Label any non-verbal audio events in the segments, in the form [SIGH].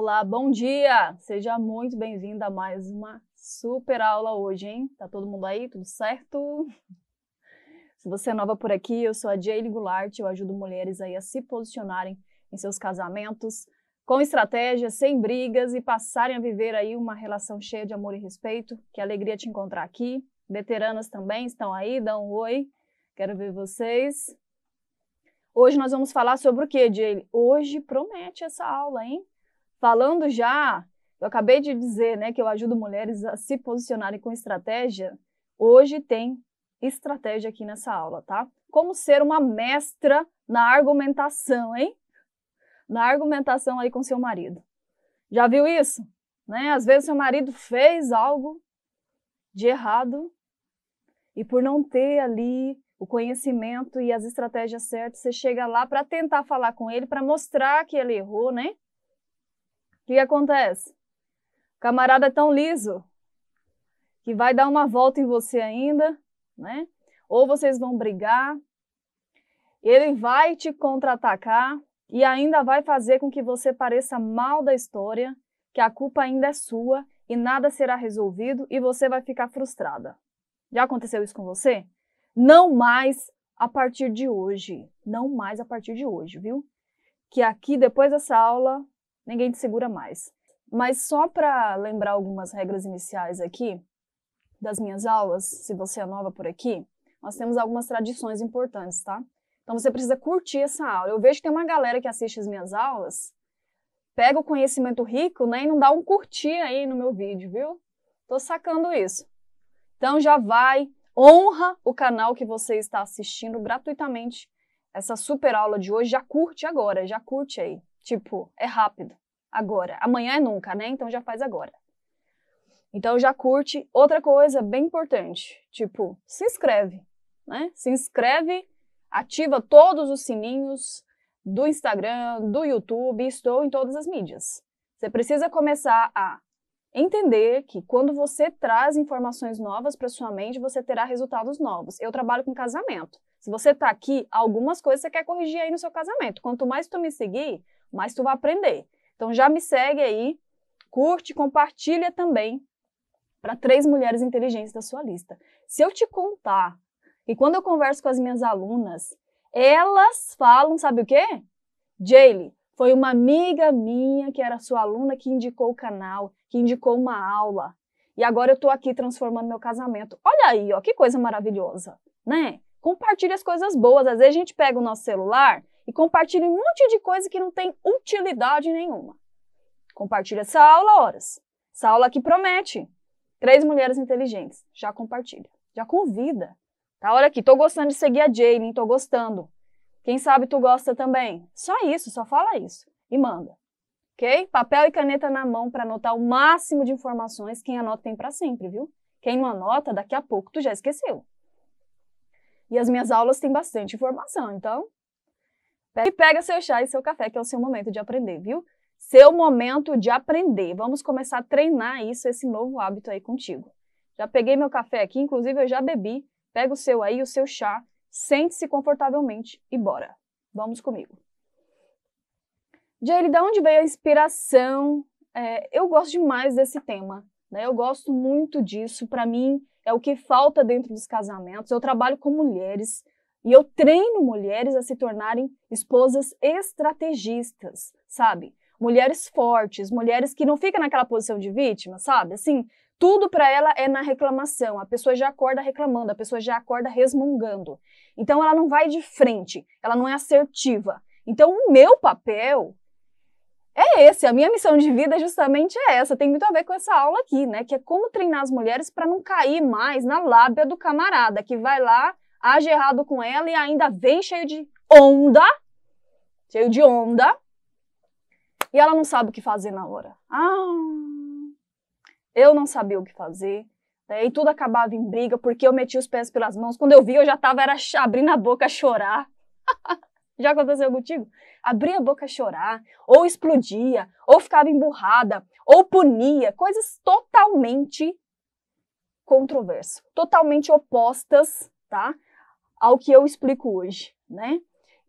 Olá, bom dia! Seja muito bem vinda a mais uma super aula hoje, hein? Tá todo mundo aí? Tudo certo? Se você é nova por aqui, eu sou a Jayle Goulart, eu ajudo mulheres aí a se posicionarem em seus casamentos com estratégia, sem brigas e passarem a viver aí uma relação cheia de amor e respeito. Que alegria te encontrar aqui. Veteranas também estão aí, dão um oi. Quero ver vocês. Hoje nós vamos falar sobre o que, Jayle? Hoje promete essa aula, hein? Falando já, eu acabei de dizer né, que eu ajudo mulheres a se posicionarem com estratégia. Hoje tem estratégia aqui nessa aula, tá? Como ser uma mestra na argumentação, hein? Na argumentação aí com seu marido. Já viu isso? Né? Às vezes seu marido fez algo de errado e por não ter ali o conhecimento e as estratégias certas, você chega lá para tentar falar com ele, para mostrar que ele errou, né? O que acontece? O camarada é tão liso que vai dar uma volta em você ainda, né? Ou vocês vão brigar, ele vai te contra-atacar e ainda vai fazer com que você pareça mal da história, que a culpa ainda é sua e nada será resolvido e você vai ficar frustrada. Já aconteceu isso com você? Não mais a partir de hoje. Não mais a partir de hoje, viu? Que aqui, depois dessa aula, ninguém te segura mais. Mas só para lembrar algumas regras iniciais aqui das minhas aulas, se você é nova por aqui, nós temos algumas tradições importantes, tá? Então você precisa curtir essa aula. Eu vejo que tem uma galera que assiste as minhas aulas, pega o conhecimento rico, né, e não dá um curtir aí no meu vídeo, viu? Tô sacando isso. Então já vai, honra o canal que você está assistindo gratuitamente. Essa super aula de hoje, já curte agora, já curte aí. Tipo, é rápido. Agora. Amanhã é nunca, né? Então já faz agora. Então já curte. Outra coisa bem importante, tipo, se inscreve, né? Se inscreve, ativa todos os sininhos do Instagram, do YouTube, estou em todas as mídias. Você precisa começar a entender que quando você traz informações novas para sua mente, você terá resultados novos. Eu trabalho com casamento. Se você está aqui, algumas coisas você quer corrigir aí no seu casamento. Quanto mais tu me seguir, mas tu vai aprender. Então já me segue aí, curte, compartilha também para três mulheres inteligentes da sua lista. Se eu te contar, e quando eu converso com as minhas alunas, elas falam, sabe o quê? Jaylee, foi uma amiga minha que era sua aluna que indicou o canal, que indicou uma aula. E agora eu estou aqui transformando meu casamento. Olha aí, ó, que coisa maravilhosa, né? Compartilhe as coisas boas. Às vezes a gente pega o nosso celular e compartilha um monte de coisa que não tem utilidade nenhuma. Compartilha essa aula horas. Essa aula que promete. Três mulheres inteligentes. Já compartilha. Já convida. Tá? Olha aqui, tô gostando de seguir a Jane, tô gostando. Quem sabe tu gosta também. Só isso, só fala isso. E manda. Ok? Papel e caneta na mão para anotar o máximo de informações. Quem anota tem para sempre, viu? Quem não anota, daqui a pouco tu já esqueceu. E as minhas aulas têm bastante informação, então e pega seu chá e seu café, que é o seu momento de aprender, viu? Seu momento de aprender. Vamos começar a treinar isso, esse novo hábito aí contigo. Já peguei meu café aqui, inclusive eu já bebi. Pega o seu aí, o seu chá, sente-se confortavelmente e bora. Vamos comigo. Jair, de onde veio a inspiração? É, eu gosto demais desse tema, né? Eu gosto muito disso. Para mim, é o que falta dentro dos casamentos. Eu trabalho com mulheres e eu treino mulheres a se tornarem esposas estrategistas, sabe? Mulheres fortes, mulheres que não ficam naquela posição de vítima, sabe? Assim, tudo para ela é na reclamação. A pessoa já acorda reclamando, a pessoa já acorda resmungando. Então ela não vai de frente, ela não é assertiva. Então o meu papel é esse, a minha missão de vida é justamente é essa. Tem muito a ver com essa aula aqui, né? Que é como treinar as mulheres para não cair mais na lábia do camarada que vai lá age errado com ela e ainda vem cheio de onda, cheio de onda, e ela não sabe o que fazer na hora. Ah, eu não sabia o que fazer. E tudo acabava em briga porque eu metia os pés pelas mãos. Quando eu vi, eu já estava abrindo a boca a chorar. [LAUGHS] já aconteceu contigo? Abria a boca a chorar, ou explodia, ou ficava emburrada, ou punia, coisas totalmente controversas, totalmente opostas, tá? ao que eu explico hoje, né?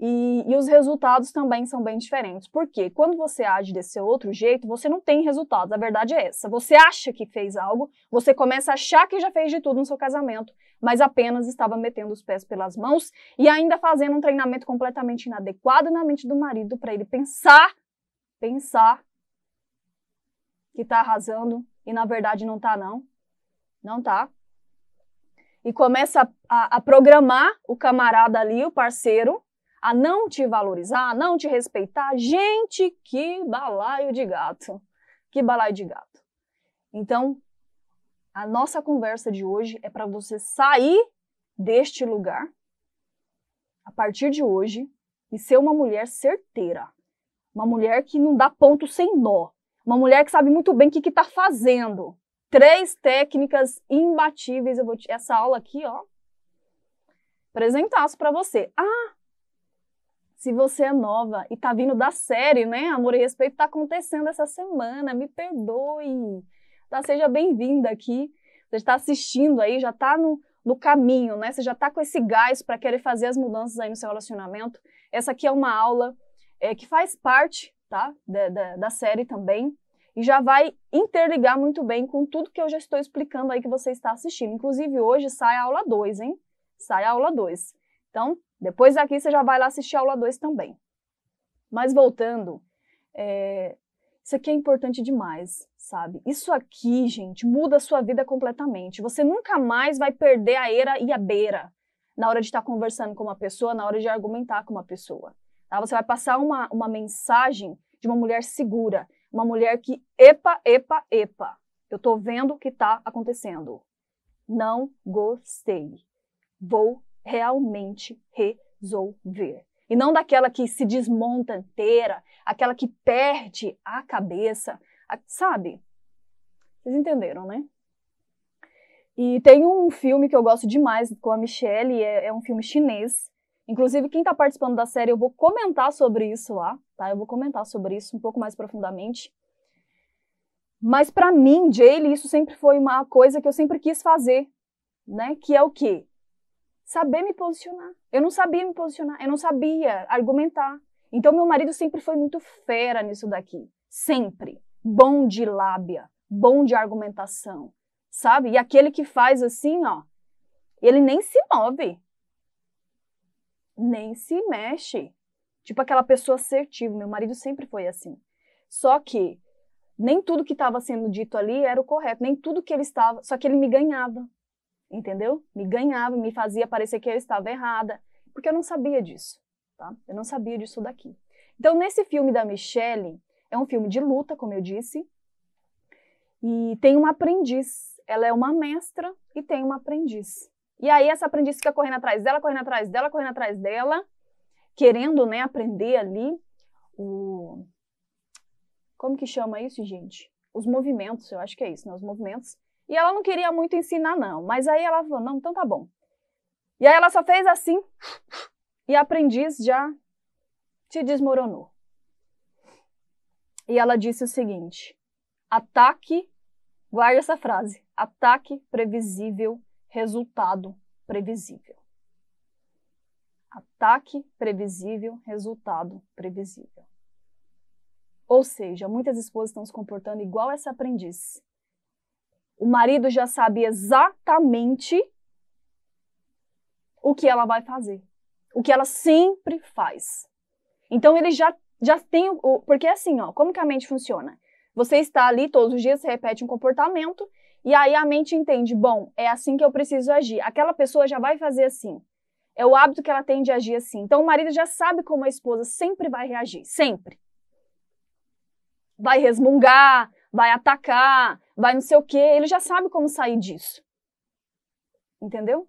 E, e, os resultados também são bem diferentes. Porque quando você age desse outro jeito, você não tem resultados. A verdade é essa. Você acha que fez algo, você começa a achar que já fez de tudo no seu casamento, mas apenas estava metendo os pés pelas mãos e ainda fazendo um treinamento completamente inadequado na mente do marido para ele pensar, pensar que está arrasando e na verdade não está não. Não está e começa a, a programar o camarada ali, o parceiro, a não te valorizar, a não te respeitar. Gente, que balaio de gato! Que balaio de gato! Então, a nossa conversa de hoje é para você sair deste lugar a partir de hoje e ser uma mulher certeira. Uma mulher que não dá ponto sem nó. Uma mulher que sabe muito bem o que está fazendo. Três técnicas imbatíveis. Eu vou te... essa aula aqui, ó, apresentaço para você. Ah, se você é nova e tá vindo da série, né? Amor e respeito tá acontecendo essa semana. Me perdoe. Tá, seja bem-vinda aqui. Você está assistindo aí, já tá no, no caminho, né? Você já tá com esse gás para querer fazer as mudanças aí no seu relacionamento. Essa aqui é uma aula é, que faz parte, tá? Da, da, da série também e já vai interligar muito bem com tudo que eu já estou explicando aí que você está assistindo. Inclusive, hoje sai a aula 2, hein? Sai a aula 2. Então, depois daqui você já vai lá assistir a aula 2 também. Mas voltando, é... isso aqui é importante demais, sabe? Isso aqui, gente, muda a sua vida completamente. Você nunca mais vai perder a era e a beira na hora de estar conversando com uma pessoa, na hora de argumentar com uma pessoa. Tá? Você vai passar uma, uma mensagem de uma mulher segura, uma mulher que, epa, epa, epa, eu tô vendo o que tá acontecendo. Não gostei. Vou realmente resolver. E não daquela que se desmonta inteira, aquela que perde a cabeça, sabe? Vocês entenderam, né? E tem um filme que eu gosto demais com a Michelle, é, é um filme chinês, Inclusive, quem está participando da série, eu vou comentar sobre isso lá, tá? Eu vou comentar sobre isso um pouco mais profundamente. Mas para mim, Jaylee, isso sempre foi uma coisa que eu sempre quis fazer, né? Que é o quê? Saber me posicionar. Eu não sabia me posicionar, eu não sabia argumentar. Então meu marido sempre foi muito fera nisso daqui, sempre. Bom de lábia, bom de argumentação, sabe? E aquele que faz assim, ó, ele nem se move nem se mexe. Tipo aquela pessoa assertiva, meu marido sempre foi assim. Só que nem tudo que estava sendo dito ali era o correto, nem tudo que ele estava, só que ele me ganhava. Entendeu? Me ganhava, me fazia parecer que eu estava errada, porque eu não sabia disso, tá? Eu não sabia disso daqui. Então, nesse filme da Michelle, é um filme de luta, como eu disse, e tem uma aprendiz. Ela é uma mestra e tem uma aprendiz. E aí essa aprendiz fica correndo atrás dela, correndo atrás dela, correndo atrás dela, querendo, né, aprender ali o como que chama isso, gente? Os movimentos, eu acho que é isso, né? Os movimentos. E ela não queria muito ensinar, não. Mas aí ela falou, não, então tá bom. E aí ela só fez assim, e a aprendiz já te desmoronou. E ela disse o seguinte: ataque, guarda essa frase, ataque previsível resultado previsível. Ataque previsível, resultado previsível. Ou seja, muitas esposas estão se comportando igual essa aprendiz. O marido já sabe exatamente o que ela vai fazer, o que ela sempre faz. Então ele já já tem o porque é assim, ó, como que a mente funciona? Você está ali todos os dias, você repete um comportamento e aí a mente entende, bom, é assim que eu preciso agir. Aquela pessoa já vai fazer assim. É o hábito que ela tem de agir assim. Então o marido já sabe como a esposa sempre vai reagir, sempre. Vai resmungar, vai atacar, vai não sei o quê, ele já sabe como sair disso. Entendeu?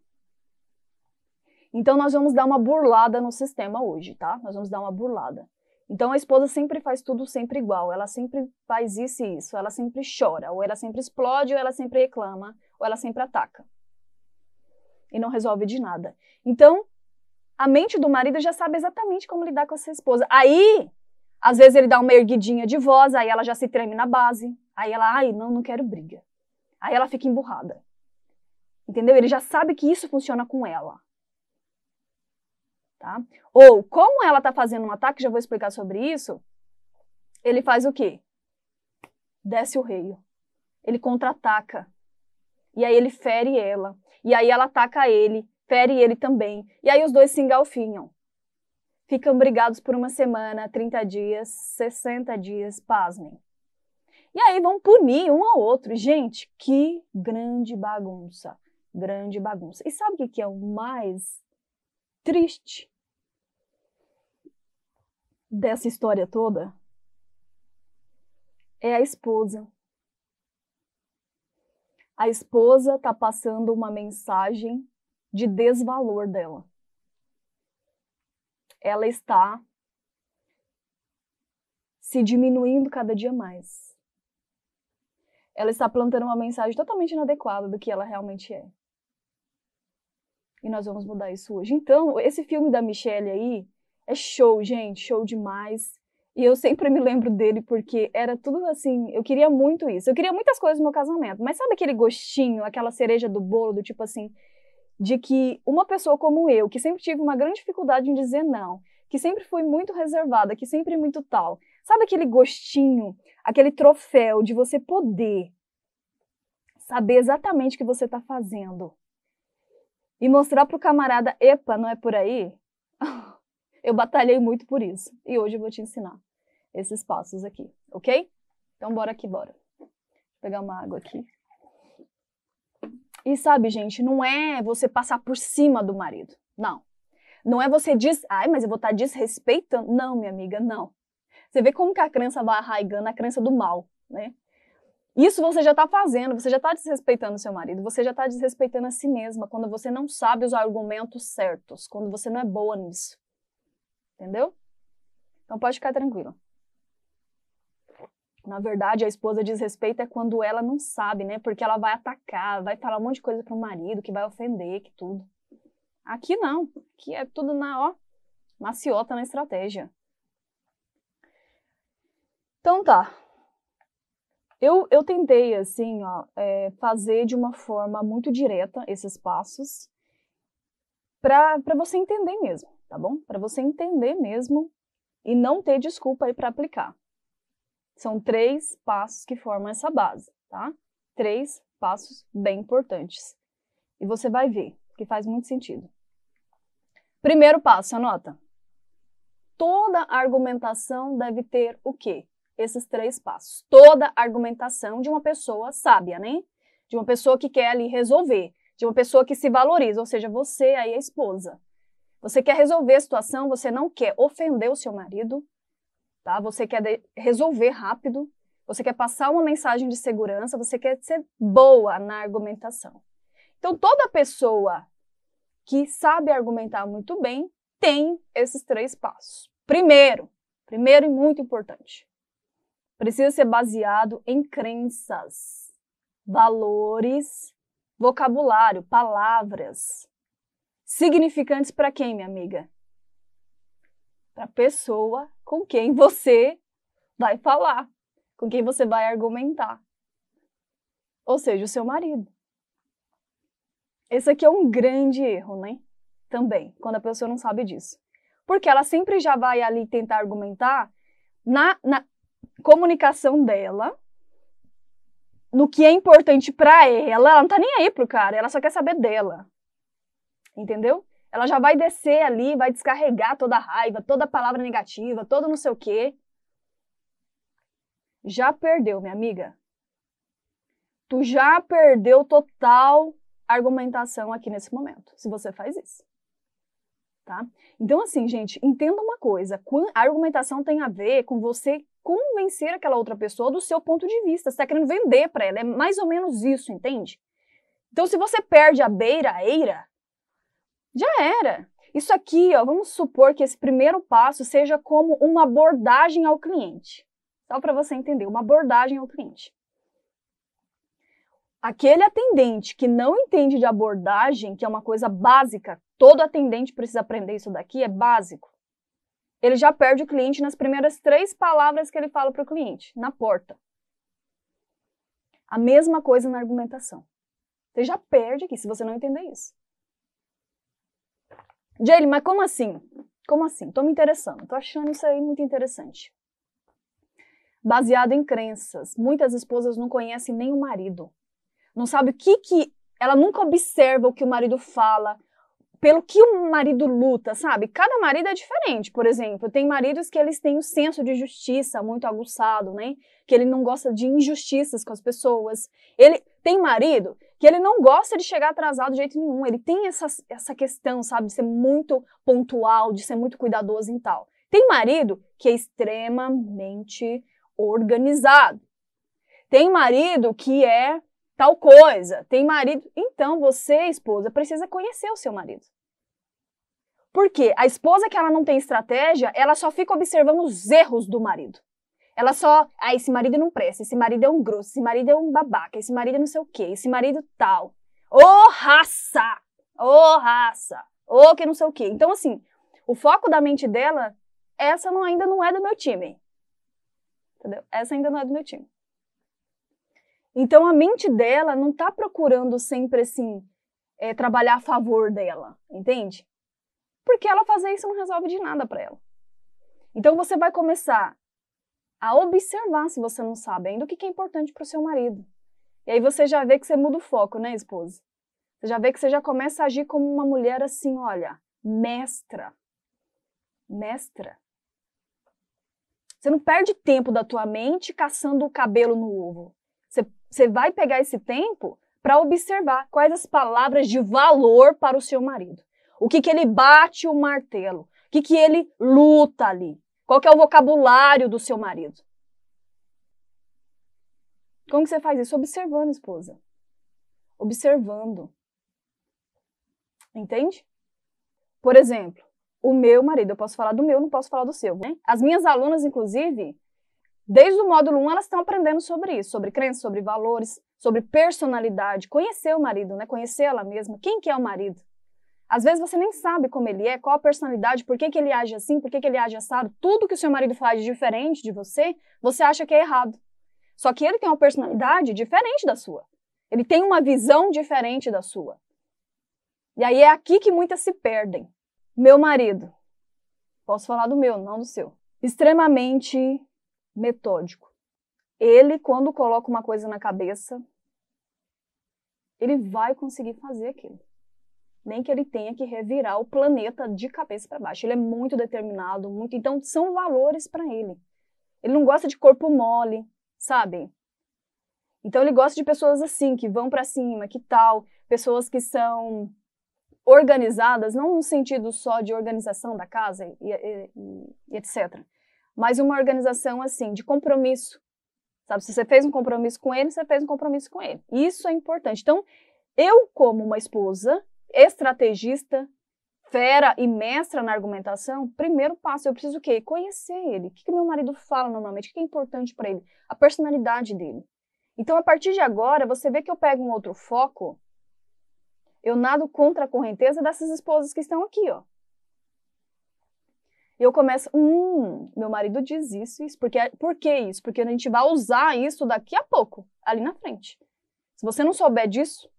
Então nós vamos dar uma burlada no sistema hoje, tá? Nós vamos dar uma burlada. Então a esposa sempre faz tudo sempre igual, ela sempre faz isso e isso, ela sempre chora, ou ela sempre explode, ou ela sempre reclama, ou ela sempre ataca. E não resolve de nada. Então, a mente do marido já sabe exatamente como lidar com essa esposa. Aí, às vezes ele dá uma erguidinha de voz, aí ela já se treme na base, aí ela, ai, não, não quero briga. Aí ela fica emburrada. Entendeu? Ele já sabe que isso funciona com ela. Tá? Ou, como ela está fazendo um ataque, já vou explicar sobre isso, ele faz o quê? Desce o rei. Ele contra-ataca. E aí ele fere ela. E aí ela ataca ele, fere ele também. E aí os dois se engalfinham. Ficam brigados por uma semana, 30 dias, 60 dias, pasmem. E aí vão punir um ao outro. Gente, que grande bagunça. Grande bagunça. E sabe o que é o mais triste dessa história toda é a esposa. A esposa está passando uma mensagem de desvalor dela. Ela está se diminuindo cada dia mais. Ela está plantando uma mensagem totalmente inadequada do que ela realmente é. E nós vamos mudar isso hoje. Então, esse filme da Michelle aí é show, gente, show demais. E eu sempre me lembro dele porque era tudo assim, eu queria muito isso. Eu queria muitas coisas no meu casamento, mas sabe aquele gostinho, aquela cereja do bolo, do tipo assim, de que uma pessoa como eu, que sempre tive uma grande dificuldade em dizer não, que sempre fui muito reservada, que sempre muito tal. Sabe aquele gostinho, aquele troféu de você poder saber exatamente o que você está fazendo? e mostrar pro camarada, epa, não é por aí? [LAUGHS] eu batalhei muito por isso e hoje eu vou te ensinar esses passos aqui, ok? Então bora que bora. Vou pegar uma água aqui. E sabe, gente, não é você passar por cima do marido, não. Não é você diz, ai, mas eu vou estar tá desrespeitando. Não, minha amiga, não. Você vê como que a crença vai arraigando a crença do mal, né? Isso você já está fazendo, você já está desrespeitando seu marido, você já está desrespeitando a si mesma quando você não sabe os argumentos certos, quando você não é boa nisso. Entendeu? Então pode ficar tranquilo. Na verdade, a esposa desrespeita é quando ela não sabe, né? Porque ela vai atacar, vai falar um monte de coisa pro marido, que vai ofender, que tudo. Aqui não. Aqui é tudo na, ó, maciota na estratégia. Então tá. Eu, eu tentei, assim, ó, é, fazer de uma forma muito direta esses passos para você entender mesmo, tá bom? Para você entender mesmo e não ter desculpa aí para aplicar. São três passos que formam essa base, tá? Três passos bem importantes. E você vai ver que faz muito sentido. Primeiro passo, anota. Toda argumentação deve ter o quê? esses três passos. Toda argumentação de uma pessoa sábia, né? De uma pessoa que quer ali resolver, de uma pessoa que se valoriza, ou seja, você aí a esposa. Você quer resolver a situação, você não quer ofender o seu marido, tá? Você quer resolver rápido, você quer passar uma mensagem de segurança, você quer ser boa na argumentação. Então, toda pessoa que sabe argumentar muito bem tem esses três passos. Primeiro, primeiro e muito importante, precisa ser baseado em crenças, valores, vocabulário, palavras significantes para quem, minha amiga? Para a pessoa com quem você vai falar, com quem você vai argumentar. Ou seja, o seu marido. Esse aqui é um grande erro, né? Também, quando a pessoa não sabe disso. Porque ela sempre já vai ali tentar argumentar na, na comunicação dela, no que é importante para ela, ela não tá nem aí pro cara, ela só quer saber dela. Entendeu? Ela já vai descer ali, vai descarregar toda a raiva, toda a palavra negativa, todo não sei o quê. Já perdeu, minha amiga. Tu já perdeu total argumentação aqui nesse momento, se você faz isso. Tá? Então, assim, gente, entenda uma coisa: a argumentação tem a ver com você convencer aquela outra pessoa do seu ponto de vista. Você está querendo vender para ela. É mais ou menos isso, entende? Então, se você perde a beira, a eira, já era. Isso aqui, ó, vamos supor que esse primeiro passo seja como uma abordagem ao cliente. Só para você entender, uma abordagem ao cliente. Aquele atendente que não entende de abordagem, que é uma coisa básica, Todo atendente precisa aprender isso daqui, é básico. Ele já perde o cliente nas primeiras três palavras que ele fala para o cliente, na porta. A mesma coisa na argumentação. Você já perde aqui se você não entender isso. Jaylee, mas como assim? Como assim? Tô me interessando, tô achando isso aí muito interessante. Baseado em crenças, muitas esposas não conhecem nem o marido. Não sabe o que que ela nunca observa o que o marido fala, pelo que o marido luta, sabe? Cada marido é diferente. Por exemplo, tem maridos que eles têm o um senso de justiça muito aguçado, né? Que ele não gosta de injustiças com as pessoas. Ele tem marido que ele não gosta de chegar atrasado de jeito nenhum. Ele tem essa, essa questão, sabe, de ser muito pontual, de ser muito cuidadoso e tal. Tem marido que é extremamente organizado. Tem marido que é tal coisa, tem marido. Então você, esposa, precisa conhecer o seu marido. Porque a esposa que ela não tem estratégia, ela só fica observando os erros do marido. Ela só, ah, esse marido não presta, esse marido é um grosso, esse marido é um babaca, esse marido é não sei o quê, esse marido tal. Ô oh, raça! Ô oh, raça! Ô oh, que não sei o quê. Então, assim, o foco da mente dela, essa não, ainda não é do meu time. Entendeu? Essa ainda não é do meu time. Então a mente dela não está procurando sempre assim é, trabalhar a favor dela, entende? Porque ela fazer isso não resolve de nada para ela. Então você vai começar a observar se você não sabe ainda o que é importante para o seu marido. E aí você já vê que você muda o foco, né, esposa? Você já vê que você já começa a agir como uma mulher assim, olha, mestra. Mestra. Você não perde tempo da tua mente caçando o cabelo no ovo. Você, você vai pegar esse tempo para observar quais as palavras de valor para o seu marido. O que, que ele bate o martelo? O que, que ele luta ali? Qual é o vocabulário do seu marido? Como que você faz isso? Observando, esposa. Observando. Entende? Por exemplo, o meu marido, eu posso falar do meu, não posso falar do seu. Né? As minhas alunas, inclusive, Desde o módulo 1, elas estão aprendendo sobre isso, sobre crenças, sobre valores, sobre personalidade, conhecer o marido, né? conhecer ela mesma, quem que é o marido. Às vezes você nem sabe como ele é, qual a personalidade, por que, que ele age assim, por que, que ele age assado. Tudo que o seu marido faz diferente de você, você acha que é errado. Só que ele tem uma personalidade diferente da sua. Ele tem uma visão diferente da sua. E aí é aqui que muitas se perdem. Meu marido, posso falar do meu, não do seu, extremamente metódico. Ele, quando coloca uma coisa na cabeça, ele vai conseguir fazer aquilo. Nem que ele tenha que revirar o planeta de cabeça para baixo. Ele é muito determinado, muito. Então são valores para ele. Ele não gosta de corpo mole, sabe? Então ele gosta de pessoas assim que vão para cima, que tal, pessoas que são organizadas, não no sentido só de organização da casa e, e, e etc mas uma organização assim de compromisso. Sabe, se você fez um compromisso com ele, você fez um compromisso com ele. Isso é importante. Então, eu como uma esposa, estrategista, fera e mestra na argumentação, primeiro passo, eu preciso o quê? Conhecer ele. O que, que meu marido fala normalmente? O que é importante para ele? A personalidade dele. Então, a partir de agora, você vê que eu pego um outro foco, eu nado contra a correnteza dessas esposas que estão aqui, ó. E eu começo, hum, meu marido diz isso, isso. Porque, é, por que isso? Porque a gente vai usar isso daqui a pouco, ali na frente. Se você não souber disso,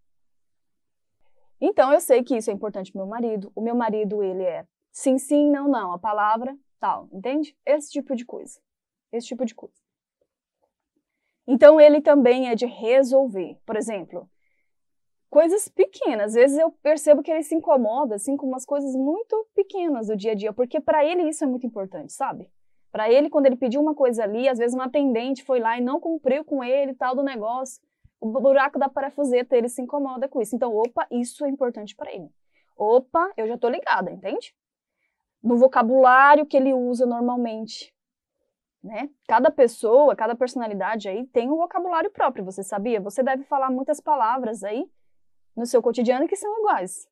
então eu sei que isso é importante para meu marido. O meu marido, ele é sim, sim, não, não, a palavra tal, entende? Esse tipo de coisa. Esse tipo de coisa. Então ele também é de resolver. Por exemplo, coisas pequenas. Às vezes eu percebo que ele se incomoda assim com umas coisas muito pequenas do dia a dia, porque para ele isso é muito importante, sabe? Para ele, quando ele pediu uma coisa ali, às vezes um atendente foi lá e não cumpriu com ele tal do negócio, o buraco da parafuseta, ele se incomoda com isso. Então, opa, isso é importante para ele. Opa, eu já tô ligada, entende? No vocabulário que ele usa normalmente, né? Cada pessoa, cada personalidade aí tem um vocabulário próprio, você sabia? Você deve falar muitas palavras aí no seu cotidiano que são iguais.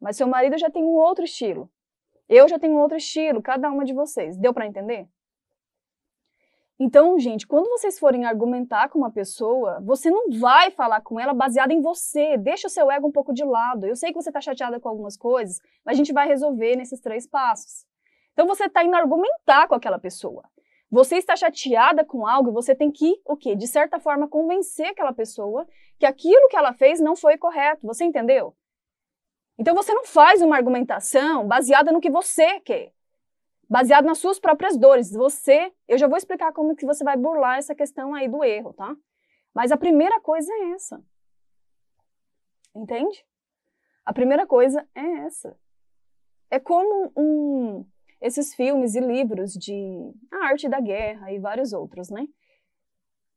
Mas seu marido já tem um outro estilo. Eu já tenho um outro estilo, cada uma de vocês. Deu para entender? Então, gente, quando vocês forem argumentar com uma pessoa, você não vai falar com ela baseada em você. Deixa o seu ego um pouco de lado. Eu sei que você está chateada com algumas coisas, mas a gente vai resolver nesses três passos. Então, você está indo argumentar com aquela pessoa. Você está chateada com algo, você tem que, o quê? De certa forma, convencer aquela pessoa que aquilo que ela fez não foi correto. Você entendeu? Então você não faz uma argumentação baseada no que você quer, baseada nas suas próprias dores. Você, eu já vou explicar como que você vai burlar essa questão aí do erro, tá? Mas a primeira coisa é essa. Entende? A primeira coisa é essa. É como um esses filmes e livros de A Arte da Guerra e vários outros, né?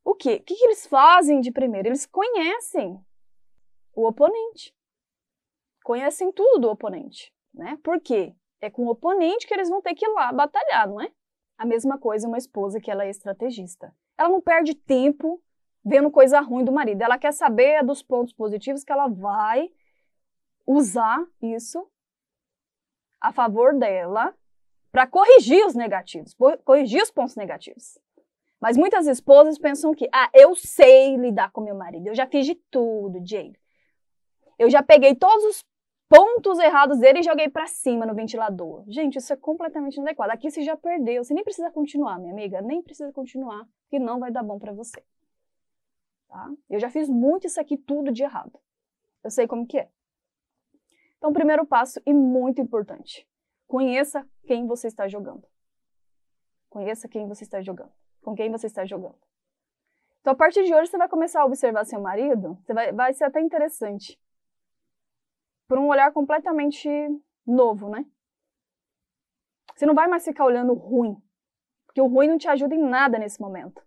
O quê? O que eles fazem de primeiro? Eles conhecem o oponente. Conhecem tudo do oponente, né? Por quê? É com o oponente que eles vão ter que ir lá batalhar, não é? A mesma coisa uma esposa que ela é estrategista. Ela não perde tempo vendo coisa ruim do marido. Ela quer saber dos pontos positivos que ela vai usar isso a favor dela para corrigir os negativos, corrigir os pontos negativos. Mas muitas esposas pensam que, ah, eu sei lidar com meu marido, eu já fiz de tudo, Jay. Eu já peguei todos os pontos errados dele e joguei para cima no ventilador. Gente, isso é completamente inadequado. Aqui você já perdeu, você nem precisa continuar, minha amiga, nem precisa continuar, que não vai dar bom para você. Tá? Eu já fiz muito isso aqui tudo de errado. Eu sei como que é. Então, primeiro passo e muito importante. Conheça quem você está jogando. Conheça quem você está jogando. Com quem você está jogando. Então, a partir de hoje, você vai começar a observar seu marido. Você vai, vai ser até interessante. Por um olhar completamente novo, né? Você não vai mais ficar olhando o ruim. Porque o ruim não te ajuda em nada nesse momento.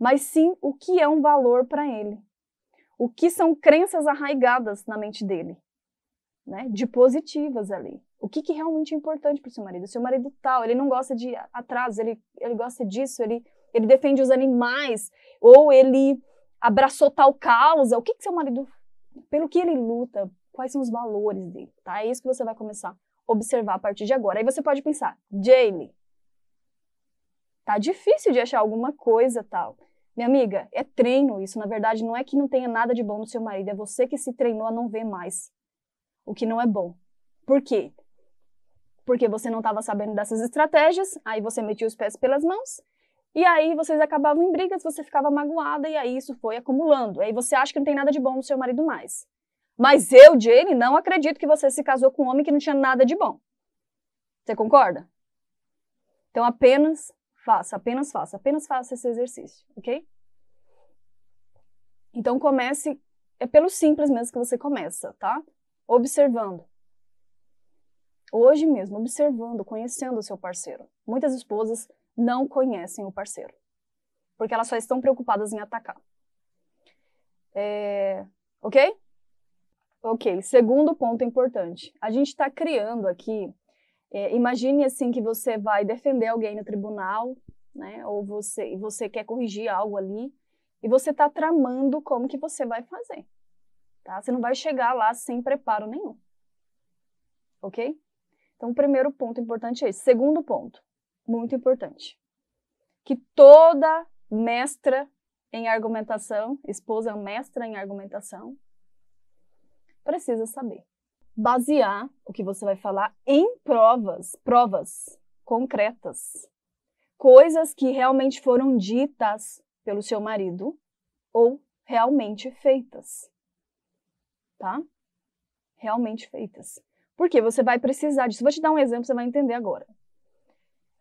Mas sim o que é um valor para ele. O que são crenças arraigadas na mente dele né, de positivas ali. O que, que realmente é importante para o seu marido? seu marido tal, ele não gosta de atrasos, ele, ele gosta disso, ele, ele defende os animais, ou ele abraçou tal causa. O que, que seu marido, pelo que ele luta, quais são os valores dele, tá? É isso que você vai começar a observar a partir de agora. Aí você pode pensar, Jamie, tá difícil de achar alguma coisa tal. Minha amiga, é treino isso. Na verdade, não é que não tenha nada de bom no seu marido, é você que se treinou a não ver mais o que não é bom. Por quê? Porque você não estava sabendo dessas estratégias, aí você metia os pés pelas mãos, e aí vocês acabavam em brigas, você ficava magoada, e aí isso foi acumulando. Aí você acha que não tem nada de bom no seu marido mais. Mas eu, Jane, não acredito que você se casou com um homem que não tinha nada de bom. Você concorda? Então apenas faça, apenas faça, apenas faça esse exercício, ok? Então comece, é pelo simples mesmo que você começa, tá? observando. Hoje mesmo, observando, conhecendo o seu parceiro. Muitas esposas não conhecem o parceiro, porque elas só estão preocupadas em atacar. É... Ok? Ok. Segundo ponto importante: a gente está criando aqui. É, imagine assim que você vai defender alguém no tribunal, né? Ou você, você quer corrigir algo ali e você está tramando como que você vai fazer. Tá? Você não vai chegar lá sem preparo nenhum. Ok? Então, o primeiro ponto importante é esse. Segundo ponto, muito importante, que toda mestra em argumentação, esposa mestra em argumentação, precisa saber. Basear o que você vai falar em provas, provas concretas, coisas que realmente foram ditas pelo seu marido ou realmente feitas tá? Realmente feitas. Porque você vai precisar disso. Vou te dar um exemplo, você vai entender agora.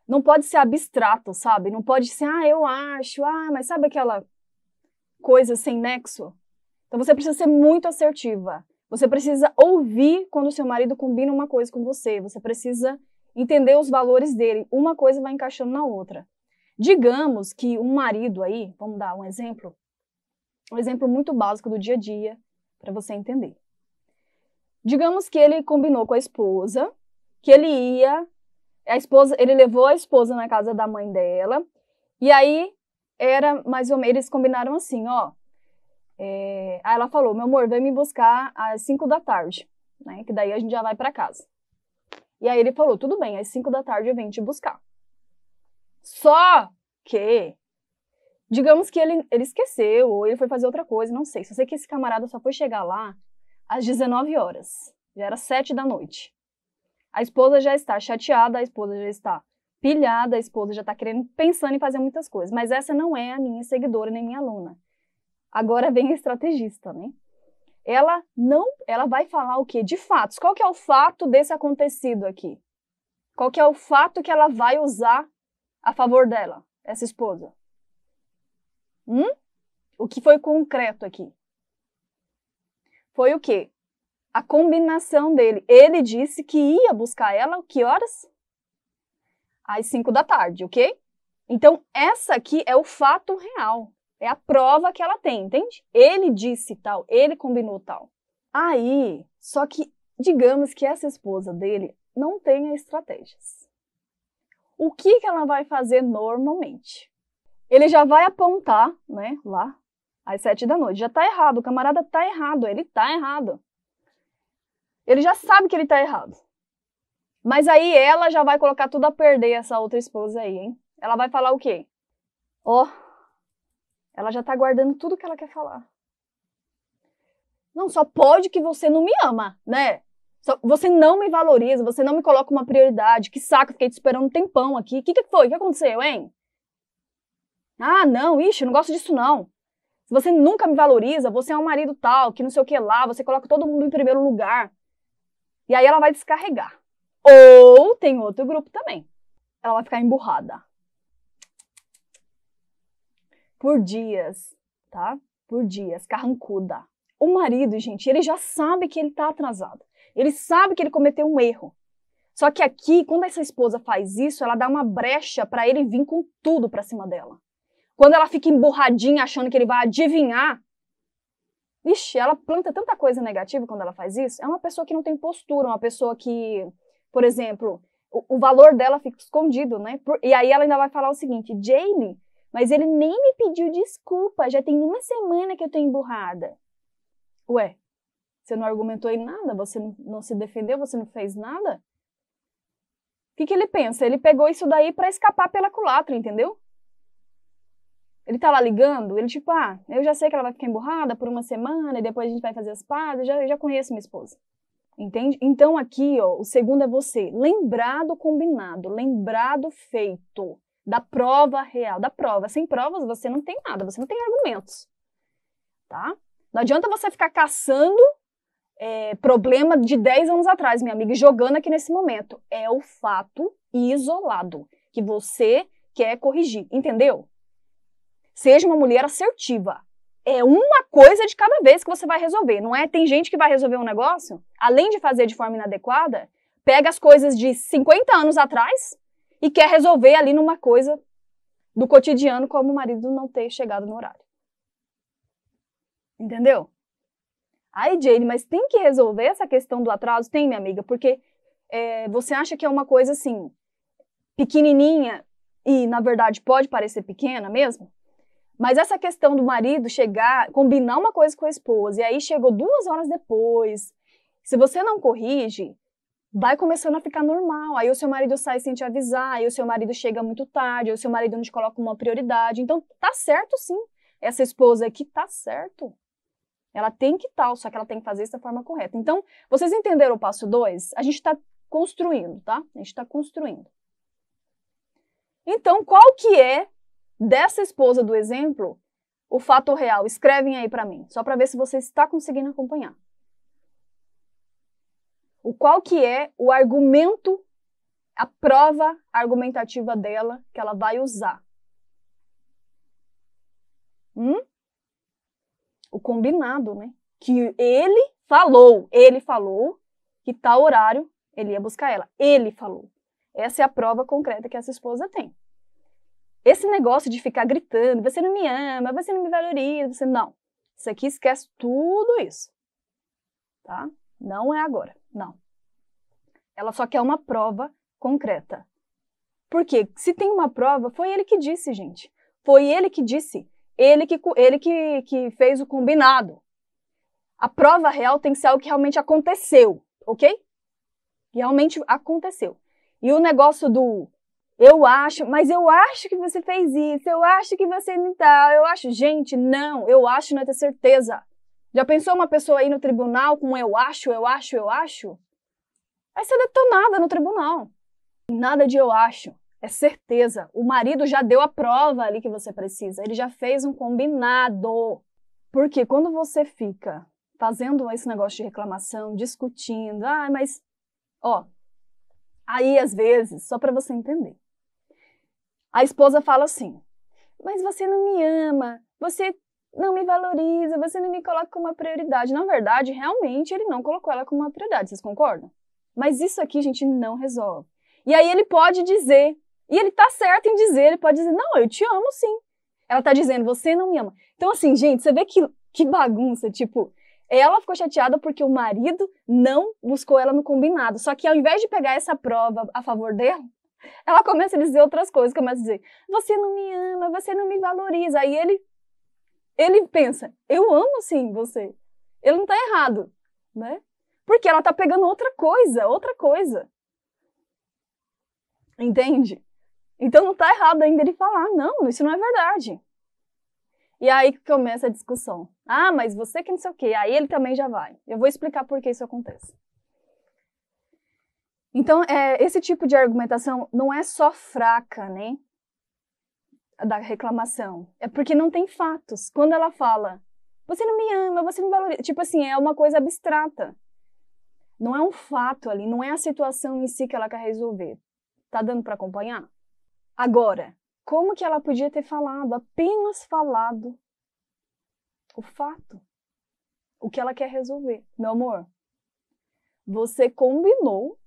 Não pode ser abstrato, sabe? Não pode ser, ah, eu acho, ah, mas sabe aquela coisa sem nexo? Então você precisa ser muito assertiva. Você precisa ouvir quando o seu marido combina uma coisa com você. Você precisa entender os valores dele. Uma coisa vai encaixando na outra. Digamos que um marido aí, vamos dar um exemplo, um exemplo muito básico do dia a dia, para você entender. Digamos que ele combinou com a esposa que ele ia, a esposa, ele levou a esposa na casa da mãe dela e aí era mais ou menos eles combinaram assim, ó. É, aí ela falou, meu amor, vem me buscar às 5 da tarde, né? Que daí a gente já vai para casa. E aí ele falou, tudo bem, às 5 da tarde eu venho te buscar. Só que Digamos que ele, ele esqueceu ou ele foi fazer outra coisa, não sei. Só sei que esse camarada só foi chegar lá às 19 horas. Já era 7 da noite. A esposa já está chateada, a esposa já está pilhada, a esposa já está querendo, pensando em fazer muitas coisas. Mas essa não é a minha seguidora nem minha aluna. Agora vem a estrategista, né? Ela não, ela vai falar o quê? De fatos. Qual que é o fato desse acontecido aqui? Qual que é o fato que ela vai usar a favor dela, essa esposa? Hum? O que foi concreto aqui? Foi o quê? A combinação dele. Ele disse que ia buscar ela que horas? Às 5 da tarde, ok? Então, essa aqui é o fato real. É a prova que ela tem, entende? Ele disse tal, ele combinou tal. Aí, só que digamos que essa esposa dele não tenha estratégias. O que, que ela vai fazer normalmente? ele já vai apontar, né, lá, às sete da noite. Já tá errado, o camarada tá errado, ele tá errado. Ele já sabe que ele tá errado. Mas aí ela já vai colocar tudo a perder, essa outra esposa aí, hein? Ela vai falar o quê? Ó, oh, ela já tá guardando tudo que ela quer falar. Não, só pode que você não me ama, né? Só, você não me valoriza, você não me coloca uma prioridade. Que saco, fiquei te esperando um tempão aqui. O que, que foi? O que aconteceu, hein? Ah, não, ixi, eu não gosto disso não. Se você nunca me valoriza, você é um marido tal, que não sei o que lá, você coloca todo mundo em primeiro lugar. E aí ela vai descarregar. Ou tem outro grupo também. Ela vai ficar emburrada. Por dias, tá? Por dias, carrancuda. O marido, gente, ele já sabe que ele tá atrasado. Ele sabe que ele cometeu um erro. Só que aqui, quando essa esposa faz isso, ela dá uma brecha para ele vir com tudo para cima dela. Quando ela fica emburradinha achando que ele vai adivinhar, Ixi, ela planta tanta coisa negativa quando ela faz isso. É uma pessoa que não tem postura, uma pessoa que, por exemplo, o, o valor dela fica escondido, né? Por, e aí ela ainda vai falar o seguinte: Jane, mas ele nem me pediu desculpa, já tem uma semana que eu tô emburrada. Ué, você não argumentou em nada, você não, não se defendeu, você não fez nada? O que, que ele pensa? Ele pegou isso daí para escapar pela culatra, entendeu? Ele tá lá ligando, ele tipo, ah, eu já sei que ela vai ficar emburrada por uma semana e depois a gente vai fazer as pazes, já, eu já conheço minha esposa. Entende? Então aqui, ó, o segundo é você. Lembrado combinado, lembrado feito, da prova real, da prova. Sem provas você não tem nada, você não tem argumentos. Tá? Não adianta você ficar caçando é, problema de 10 anos atrás, minha amiga, e jogando aqui nesse momento. É o fato isolado que você quer corrigir, entendeu? Seja uma mulher assertiva. É uma coisa de cada vez que você vai resolver, não é? Tem gente que vai resolver um negócio, além de fazer de forma inadequada, pega as coisas de 50 anos atrás e quer resolver ali numa coisa do cotidiano, como o marido não ter chegado no horário. Entendeu? Ai, Jane, mas tem que resolver essa questão do atraso? Tem, minha amiga, porque é, você acha que é uma coisa assim, pequenininha e na verdade pode parecer pequena mesmo? Mas essa questão do marido chegar, combinar uma coisa com a esposa, e aí chegou duas horas depois, se você não corrige, vai começando a ficar normal. Aí o seu marido sai sem te avisar, aí o seu marido chega muito tarde, aí o seu marido não te coloca uma prioridade. Então, tá certo sim. Essa esposa aqui tá certo. Ela tem que tal, tá, só que ela tem que fazer isso da forma correta. Então, vocês entenderam o passo 2? A gente está construindo, tá? A gente está construindo. Então, qual que é dessa esposa do exemplo o fato real. Escrevem aí para mim, só para ver se você está conseguindo acompanhar. O qual que é o argumento, a prova argumentativa dela que ela vai usar? Hum? O combinado, né? Que ele falou, ele falou que tal horário ele ia buscar ela. Ele falou. Essa é a prova concreta que essa esposa tem. Esse negócio de ficar gritando, você não me ama, você não me valoriza, você não. Isso aqui esquece tudo isso. Tá? Não é agora, não. Ela só quer uma prova concreta. Porque se tem uma prova, foi ele que disse, gente. Foi ele que disse. Ele que, ele que, que fez o combinado. A prova real tem que ser algo que realmente aconteceu, ok? Realmente aconteceu. E o negócio do eu acho, mas eu acho que você fez isso, eu acho que você não tá, eu acho. Gente, não, eu acho não é ter certeza. Já pensou uma pessoa aí no tribunal com eu acho, eu acho, eu acho? Vai ser detonada no tribunal. Nada de eu acho, é certeza. O marido já deu a prova ali que você precisa, ele já fez um combinado. Porque quando você fica fazendo esse negócio de reclamação, discutindo, ah, mas, ó, aí às vezes, só para você entender, a esposa fala assim: Mas você não me ama, você não me valoriza, você não me coloca como uma prioridade. Na verdade, realmente ele não colocou ela como uma prioridade, vocês concordam? Mas isso aqui, gente, não resolve. E aí ele pode dizer, e ele tá certo em dizer, ele pode dizer: Não, eu te amo sim. Ela tá dizendo: Você não me ama. Então, assim, gente, você vê que, que bagunça, tipo. Ela ficou chateada porque o marido não buscou ela no combinado. Só que ao invés de pegar essa prova a favor dela, ela começa a dizer outras coisas, começa a dizer: você não me ama, você não me valoriza. Aí ele, ele pensa: eu amo sim você. Ele não está errado, né? Porque ela está pegando outra coisa, outra coisa. Entende? Então não está errado ainda ele falar: não, isso não é verdade. E aí que começa a discussão. Ah, mas você que não sei o quê. Aí ele também já vai. Eu vou explicar por que isso acontece. Então, é, esse tipo de argumentação não é só fraca, né? Da reclamação. É porque não tem fatos. Quando ela fala, você não me ama, você não valoriza. Tipo assim, é uma coisa abstrata. Não é um fato ali, não é a situação em si que ela quer resolver. Tá dando para acompanhar? Agora, como que ela podia ter falado, apenas falado o fato? O que ela quer resolver? Meu amor, você combinou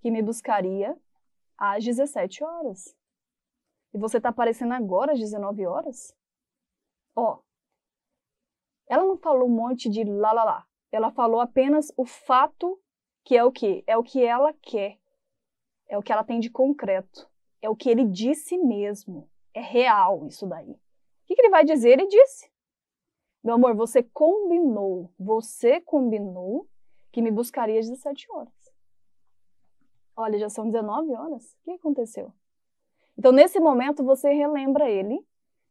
que me buscaria às 17 horas. E você está aparecendo agora às 19 horas? Ó, oh, ela não falou um monte de lá lá lá. Ela falou apenas o fato que é o que? É o que ela quer. É o que ela tem de concreto. É o que ele disse mesmo. É real isso daí. O que, que ele vai dizer? Ele disse. Meu amor, você combinou, você combinou que me buscaria às 17 horas. Olha, já são 19 horas. O que aconteceu? Então, nesse momento, você relembra ele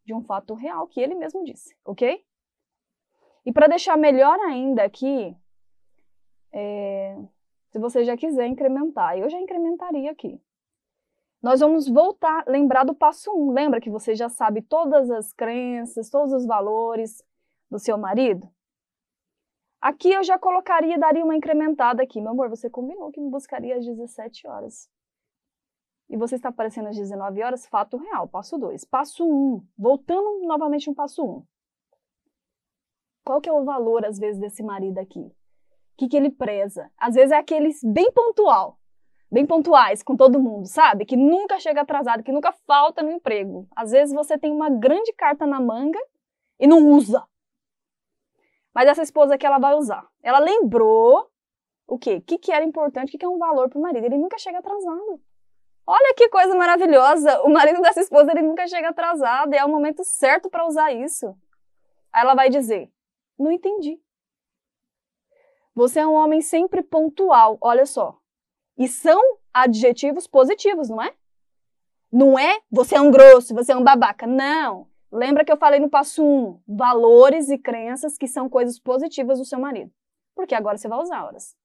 de um fato real que ele mesmo disse, ok? E para deixar melhor ainda aqui, é, se você já quiser incrementar, eu já incrementaria aqui. Nós vamos voltar, lembrar do passo 1. Um. Lembra que você já sabe todas as crenças, todos os valores do seu marido? Aqui eu já colocaria, daria uma incrementada aqui. Meu amor, você combinou que me buscaria às 17 horas. E você está aparecendo às 19 horas, fato real, passo 2. Passo 1, um, voltando novamente um passo 1. Um. Qual que é o valor, às vezes, desse marido aqui? O que, que ele preza? Às vezes é aqueles bem pontual, bem pontuais com todo mundo, sabe? Que nunca chega atrasado, que nunca falta no emprego. Às vezes você tem uma grande carta na manga e não usa. Mas essa esposa aqui, ela vai usar. Ela lembrou o quê? O que, que era importante, o que, que é um valor para o marido. Ele nunca chega atrasado. Olha que coisa maravilhosa! O marido dessa esposa, ele nunca chega atrasado. E é o momento certo para usar isso. Aí ela vai dizer, não entendi. Você é um homem sempre pontual, olha só. E são adjetivos positivos, não é? Não é você é um grosso, você é um babaca. Não. Lembra que eu falei no passo 1, valores e crenças que são coisas positivas do seu marido. Porque agora você vai usar horas.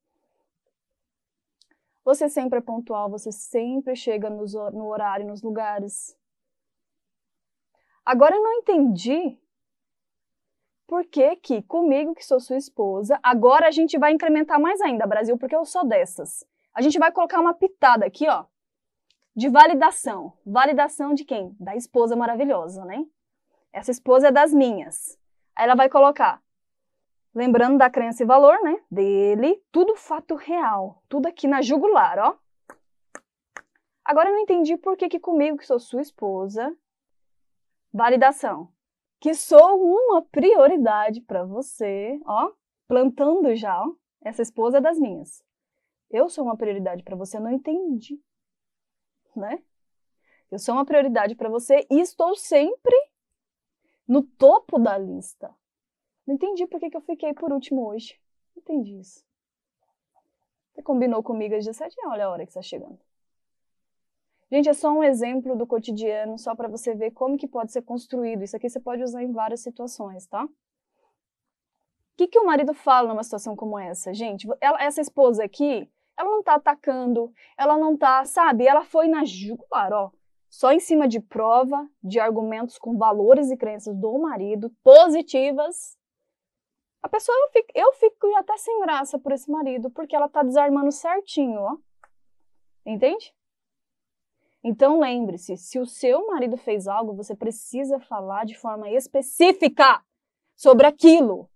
Você sempre é pontual, você sempre chega nos, no horário, nos lugares. Agora eu não entendi por que que comigo, que sou sua esposa, agora a gente vai incrementar mais ainda, Brasil, porque eu sou dessas. A gente vai colocar uma pitada aqui, ó, de validação. Validação de quem? Da esposa maravilhosa, né? Essa esposa é das minhas. Aí ela vai colocar, lembrando da crença e valor, né? Dele, tudo fato real, tudo aqui na jugular, ó. Agora eu não entendi por que, que comigo, que sou sua esposa, validação. Que sou uma prioridade para você, ó, plantando já, ó. Essa esposa é das minhas. Eu sou uma prioridade para você, não entendi. Né? Eu sou uma prioridade para você e estou sempre no topo da lista. Não entendi por que, que eu fiquei por último hoje. Não entendi isso. Você combinou comigo às 17 horas, ah, olha a hora que está chegando. Gente, é só um exemplo do cotidiano, só para você ver como que pode ser construído. Isso aqui você pode usar em várias situações, tá? O que, que o marido fala numa situação como essa, gente? Ela, essa esposa aqui, ela não tá atacando, ela não tá, sabe? Ela foi na jugular, ó só em cima de prova, de argumentos com valores e crenças do marido positivas, a pessoa eu fico, eu fico até sem graça por esse marido, porque ela tá desarmando certinho, ó. Entende? Então lembre-se, se o seu marido fez algo, você precisa falar de forma específica sobre aquilo.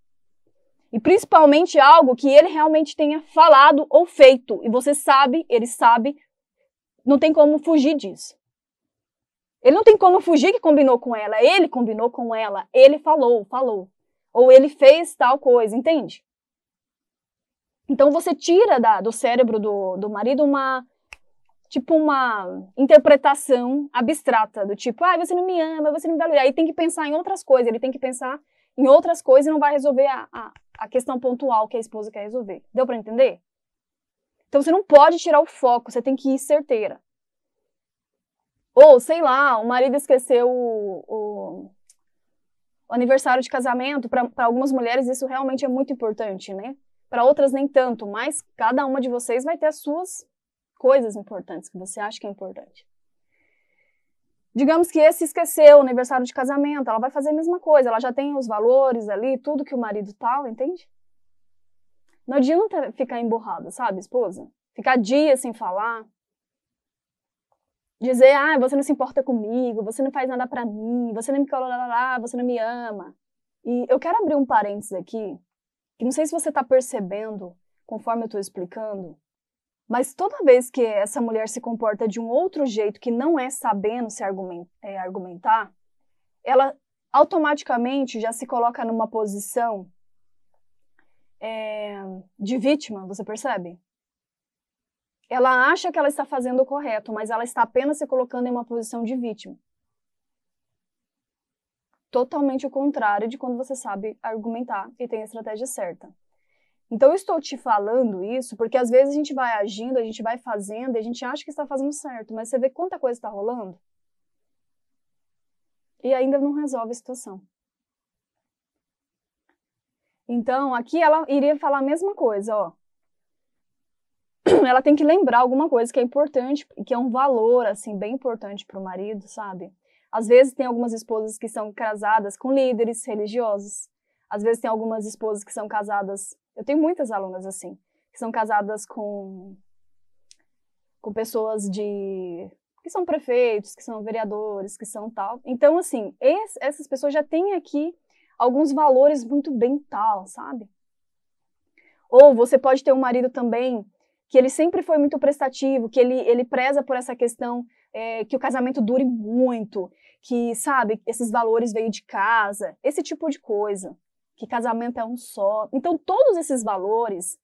E principalmente algo que ele realmente tenha falado ou feito. E você sabe, ele sabe, não tem como fugir disso. Ele não tem como fugir que combinou com ela. Ele combinou com ela. Ele falou, falou. Ou ele fez tal coisa, entende? Então você tira da, do cérebro do, do marido uma tipo uma interpretação abstrata do tipo, ah, você não me ama, você não me valoriza. Aí tem que pensar em outras coisas, ele tem que pensar em outras coisas e não vai resolver a, a, a questão pontual que a esposa quer resolver. Deu para entender? Então você não pode tirar o foco, você tem que ir certeira. Ou, sei lá, o marido esqueceu o, o, o aniversário de casamento. Para algumas mulheres isso realmente é muito importante, né? Para outras nem tanto, mas cada uma de vocês vai ter as suas coisas importantes que você acha que é importante. Digamos que esse esqueceu o aniversário de casamento, ela vai fazer a mesma coisa, ela já tem os valores ali, tudo que o marido tal, entende? Não adianta ficar emburrada, sabe, esposa? Ficar dias sem falar, dizer, ah, você não se importa comigo, você não faz nada para mim, você não me lá, você não me ama. E eu quero abrir um parênteses aqui, que não sei se você está percebendo conforme eu estou explicando, mas toda vez que essa mulher se comporta de um outro jeito que não é sabendo se é, argumentar, ela automaticamente já se coloca numa posição é, de vítima, você percebe? Ela acha que ela está fazendo o correto, mas ela está apenas se colocando em uma posição de vítima. Totalmente o contrário de quando você sabe argumentar e tem a estratégia certa. Então, eu estou te falando isso porque às vezes a gente vai agindo, a gente vai fazendo e a gente acha que está fazendo certo, mas você vê quanta coisa está rolando e ainda não resolve a situação. Então, aqui ela iria falar a mesma coisa, ó. [CLEARS THROAT] ela tem que lembrar alguma coisa que é importante, que é um valor, assim, bem importante para o marido, sabe? Às vezes tem algumas esposas que são casadas com líderes religiosos. Às vezes tem algumas esposas que são casadas. Eu tenho muitas alunas assim, que são casadas com com pessoas de que são prefeitos, que são vereadores, que são tal. Então assim, esse, essas pessoas já têm aqui alguns valores muito bem tal, sabe? Ou você pode ter um marido também que ele sempre foi muito prestativo, que ele, ele preza por essa questão é, que o casamento dure muito, que, sabe, esses valores veio de casa, esse tipo de coisa, que casamento é um só. Então, todos esses valores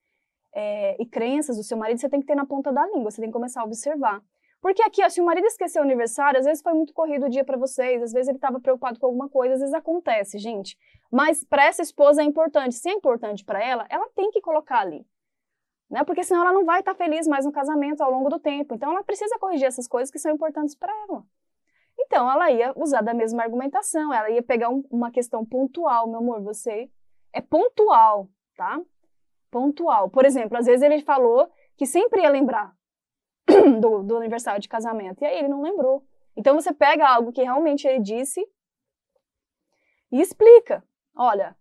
é, e crenças do seu marido você tem que ter na ponta da língua, você tem que começar a observar. Porque aqui, ó, se o marido esqueceu o aniversário, às vezes foi muito corrido o dia para vocês, às vezes ele estava preocupado com alguma coisa, às vezes acontece, gente. Mas para essa esposa é importante. Se é importante para ela, ela tem que colocar ali. Né? Porque senão ela não vai estar feliz mais no casamento ao longo do tempo. Então ela precisa corrigir essas coisas que são importantes para ela. Então ela ia usar da mesma argumentação, ela ia pegar um, uma questão pontual, meu amor, você é pontual, tá? Pontual. Por exemplo, às vezes ele falou que sempre ia lembrar [CLEARS THROAT] do, do aniversário de casamento, e aí ele não lembrou. Então você pega algo que realmente ele disse e explica. Olha,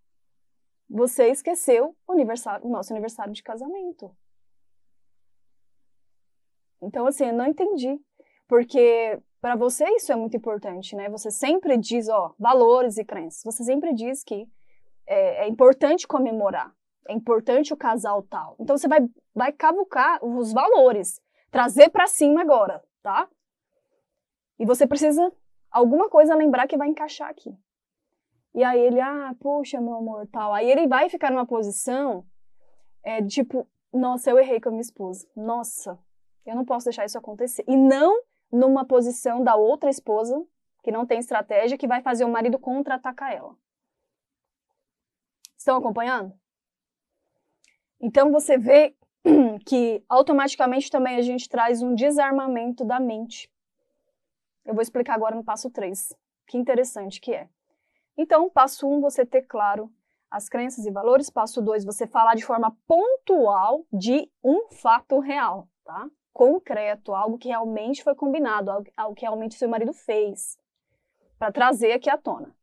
você esqueceu o, aniversário, o nosso aniversário de casamento. Então, assim, eu não entendi. Porque para você isso é muito importante, né? Você sempre diz, ó, valores e crenças. Você sempre diz que é, é importante comemorar. É importante o casal tal. Então, você vai, vai cavucar os valores. Trazer para cima agora, tá? E você precisa alguma coisa lembrar que vai encaixar aqui. E aí ele, ah, puxa, meu amor, tal. Aí ele vai ficar numa posição é, tipo, nossa, eu errei com a minha esposa. Nossa, eu não posso deixar isso acontecer. E não numa posição da outra esposa, que não tem estratégia, que vai fazer o marido contra-atacar ela. Estão acompanhando? Então você vê [CLEARS THROAT] que automaticamente também a gente traz um desarmamento da mente. Eu vou explicar agora no passo 3. Que interessante que é. Então, passo 1, um, você ter claro as crenças e valores. Passo 2, você falar de forma pontual de um fato real, tá? Concreto, algo que realmente foi combinado, algo, que realmente seu marido fez, para trazer aqui à tona.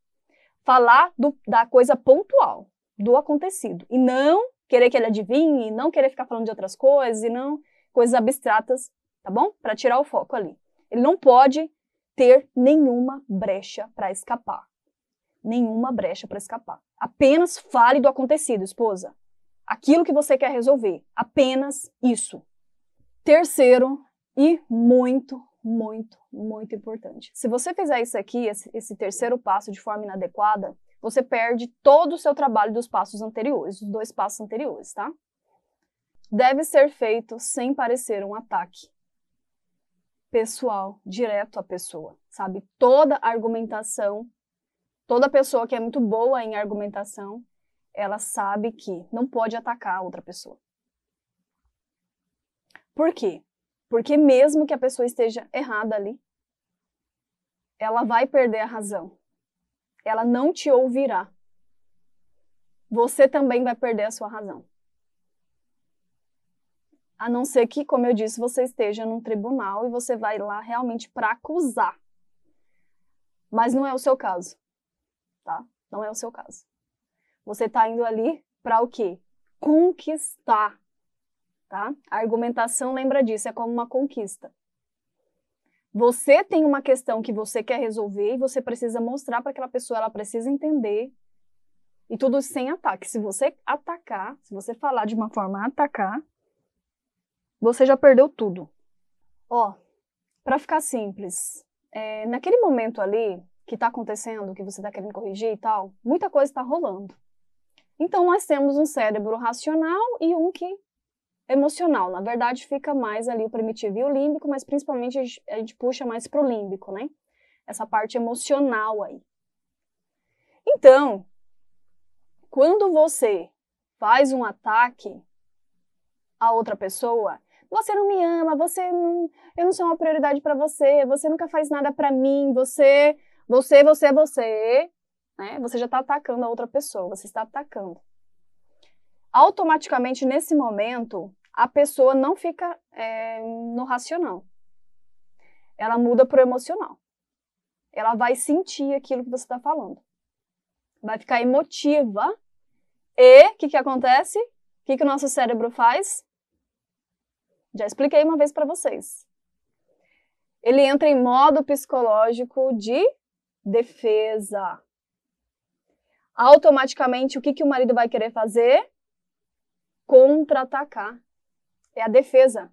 Falar do, da coisa pontual, do acontecido, e não querer que ele adivinhe, não querer ficar falando de outras coisas, e não coisas abstratas, tá bom? Para tirar o foco ali. Ele não pode ter nenhuma brecha para escapar nenhuma brecha para escapar. Apenas fale do acontecido, esposa. Aquilo que você quer resolver, apenas isso. Terceiro e muito, muito, muito importante. Se você fizer isso aqui, esse terceiro passo de forma inadequada, você perde todo o seu trabalho dos passos anteriores, dos dois passos anteriores, tá? Deve ser feito sem parecer um ataque pessoal, direto à pessoa, sabe? Toda argumentação Toda pessoa que é muito boa em argumentação, ela sabe que não pode atacar a outra pessoa. Por quê? Porque mesmo que a pessoa esteja errada ali, ela vai perder a razão. Ela não te ouvirá. Você também vai perder a sua razão. A não ser que, como eu disse, você esteja num tribunal e você vai lá realmente para acusar. Mas não é o seu caso tá? Não é o seu caso. Você está indo ali para o quê? Conquistar, tá? A argumentação, lembra disso, é como uma conquista. Você tem uma questão que você quer resolver e você precisa mostrar para aquela pessoa, ela precisa entender. E tudo sem ataque. Se você atacar, se você falar de uma forma atacar, você já perdeu tudo. Ó, para ficar simples, é, naquele momento ali, que está acontecendo, que você está querendo corrigir e tal, muita coisa está rolando. Então, nós temos um cérebro racional e um que emocional. Na verdade, fica mais ali o primitivo e o límbico, mas principalmente a gente, a gente puxa mais para o límbico, né? Essa parte emocional aí. Então, quando você faz um ataque a outra pessoa, você não me ama, você não, eu não sou uma prioridade para você, você nunca faz nada para mim, você você, você, é você, né? Você já está atacando a outra pessoa, você está atacando. Automaticamente, nesse momento, a pessoa não fica é, no racional. Ela muda para o emocional. Ela vai sentir aquilo que você está falando. Vai ficar emotiva. E o que, que acontece? O que, que o nosso cérebro faz? Já expliquei uma vez para vocês. Ele entra em modo psicológico de defesa. Automaticamente, o que, que o marido vai querer fazer? Contra-atacar. É a defesa.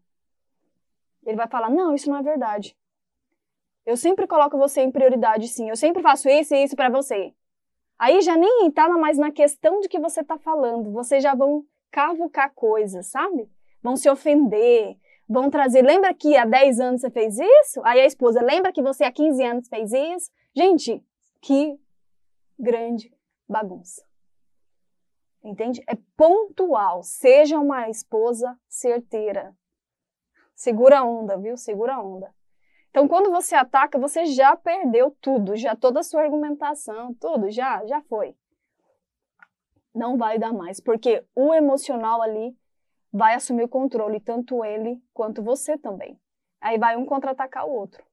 Ele vai falar: não, isso não é verdade. Eu sempre coloco você em prioridade, sim. Eu sempre faço isso e isso para você. Aí já nem tá mais na questão de que você tá falando. Vocês já vão cavucar coisas, sabe? Vão se ofender, vão trazer. Lembra que há 10 anos você fez isso? Aí a esposa, lembra que você há 15 anos fez isso? Gente, que grande bagunça. Entende? É pontual. Seja uma esposa certeira. Segura a onda, viu? Segura a onda. Então, quando você ataca, você já perdeu tudo, já toda a sua argumentação, tudo, já, já foi. Não vai dar mais, porque o emocional ali vai assumir o controle, tanto ele quanto você também. Aí vai um contra-atacar o outro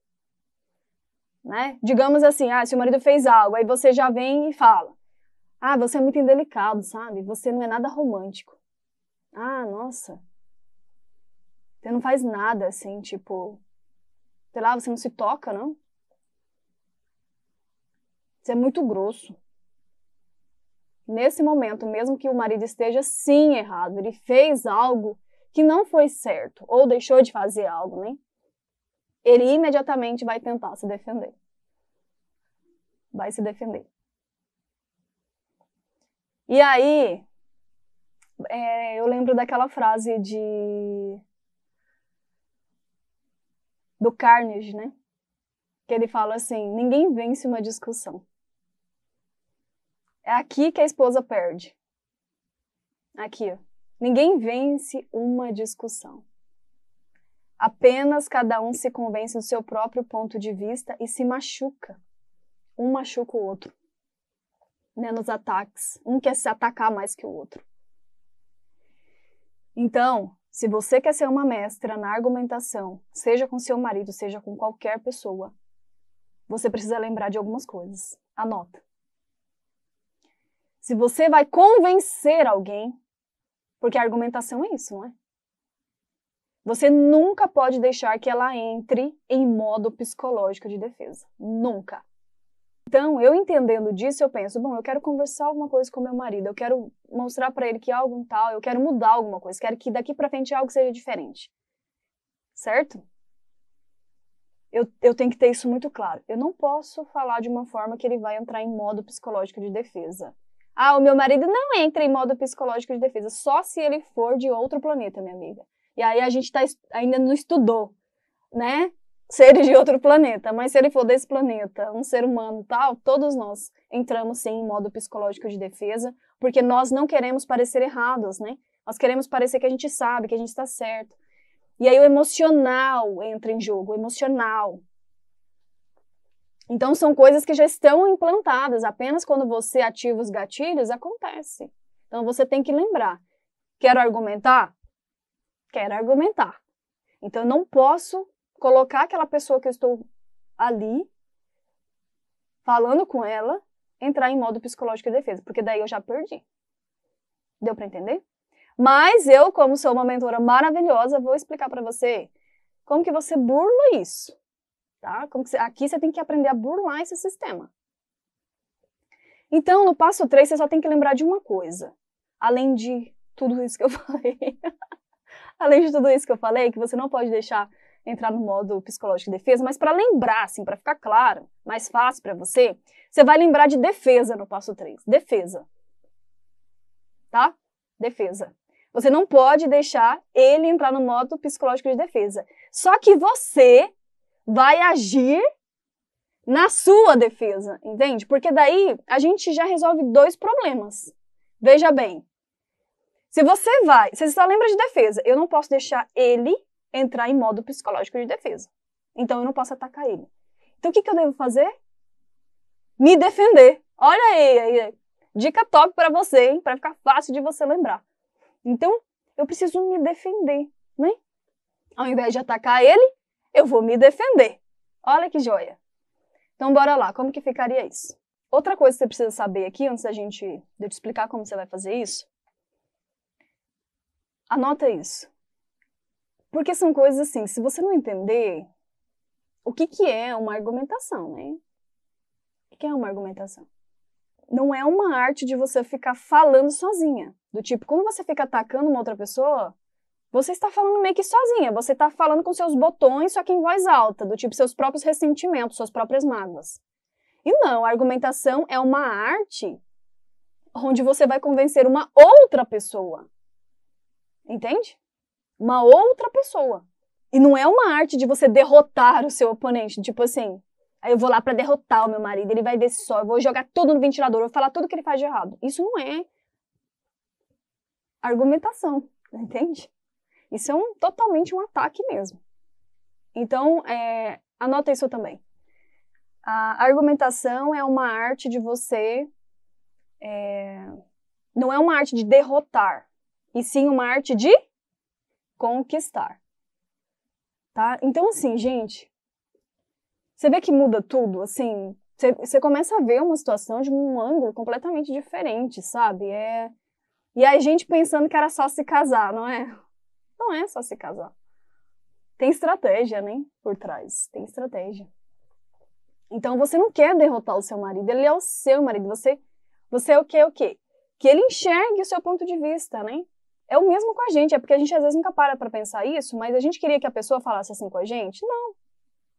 né? Digamos assim, ah, se o marido fez algo, aí você já vem e fala: "Ah, você é muito indelicado, sabe? Você não é nada romântico". Ah, nossa. Você não faz nada assim, tipo, sei lá, você não se toca, não? Você é muito grosso. Nesse momento, mesmo que o marido esteja sim errado, ele fez algo que não foi certo ou deixou de fazer algo, né? ele imediatamente vai tentar se defender. Vai se defender. E aí, é, eu lembro daquela frase de. do Carnage, né? Que ele fala assim: ninguém vence uma discussão. É aqui que a esposa perde. Aqui, ó. Ninguém vence uma discussão. Apenas cada um se convence do seu próprio ponto de vista e se machuca. Um machuca o outro. Né, nos ataques. Um quer se atacar mais que o outro. Então, se você quer ser uma mestra na argumentação, seja com seu marido, seja com qualquer pessoa, você precisa lembrar de algumas coisas. Anota. Se você vai convencer alguém, porque a argumentação é isso, não é? Você nunca pode deixar que ela entre em modo psicológico de defesa. Nunca. Então, eu entendendo disso, eu penso, bom, eu quero conversar alguma coisa com meu marido, eu quero mostrar para ele que é algo tal, eu quero mudar alguma coisa, quero que daqui para frente algo seja diferente. Certo? Eu, eu tenho que ter isso muito claro. Eu não posso falar de uma forma que ele vai entrar em modo psicológico de defesa. Ah, o meu marido não entra em modo psicológico de defesa, só se ele for de outro planeta, minha amiga. E aí a gente tá, ainda não estudou, né? Seres de outro planeta, mas se ele for desse planeta, um ser humano tal, todos nós entramos sim em modo psicológico de defesa, porque nós não queremos parecer errados, né? Nós queremos parecer que a gente sabe, que a gente está certo. E aí o emocional entra em jogo, o emocional. Então são coisas que já estão implantadas, apenas quando você ativa os gatilhos acontece. Então você tem que lembrar. Quero argumentar? quer argumentar. Então, eu não posso colocar aquela pessoa que eu estou ali, falando com ela, entrar em modo psicológico de defesa, porque daí eu já perdi. Deu para entender? Mas eu, como sou uma mentora maravilhosa, vou explicar para você como que você burla isso, tá? Como você, aqui você tem que aprender a burlar esse sistema. Então, no passo 3, você só tem que lembrar de uma coisa, além de tudo isso que eu [LAUGHS] falei além de tudo isso que eu falei, que você não pode deixar entrar no modo psicológico de defesa, mas para lembrar, assim, para ficar claro, mais fácil para você, você vai lembrar de defesa no passo 3. Defesa. Tá? Defesa. Você não pode deixar ele entrar no modo psicológico de defesa. Só que você vai agir na sua defesa, entende? Porque daí a gente já resolve dois problemas. Veja bem, se você vai, você só lembra de defesa, eu não posso deixar ele entrar em modo psicológico de defesa. Então eu não posso atacar ele. Então o que, que eu devo fazer? Me defender. Olha aí, aí dica top para você, hein? Para ficar fácil de você lembrar. Então eu preciso me defender, né? Ao invés de atacar ele, eu vou me defender. Olha que joia. Então bora lá, como que ficaria isso? Outra coisa que você precisa saber aqui, antes da gente de eu te explicar como você vai fazer isso, Anota isso. Porque são coisas assim, se você não entender o que, que é uma argumentação, né? O que é uma argumentação? Não é uma arte de você ficar falando sozinha. Do tipo, quando você fica atacando uma outra pessoa, você está falando meio que sozinha, você está falando com seus botões, só que em voz alta, do tipo seus próprios ressentimentos, suas próprias mágoas. E não, a argumentação é uma arte onde você vai convencer uma outra pessoa. Entende? Uma outra pessoa. E não é uma arte de você derrotar o seu oponente, tipo assim, aí ah, eu vou lá para derrotar o meu marido, ele vai ver se só, eu vou jogar tudo no ventilador, eu vou falar tudo que ele faz de errado. Isso não é argumentação, entende? Isso é um, totalmente um ataque mesmo. Então, é, anota isso também. A argumentação é uma arte de você. É, não é uma arte de derrotar, e sim uma arte de conquistar. Tá? Então, assim, gente, você vê que muda tudo, assim, você, você começa a ver uma situação de um ângulo completamente diferente, sabe? É... E a gente pensando que era só se casar, não é? Não é só se casar. Tem estratégia, né? Por trás. Tem estratégia. Então você não quer derrotar o seu marido, ele é o seu marido. Você, você é o quê? O quê? Que ele enxergue o seu ponto de vista, né? É o mesmo com a gente, é porque a gente às vezes nunca para para pensar isso, mas a gente queria que a pessoa falasse assim com a gente? Não.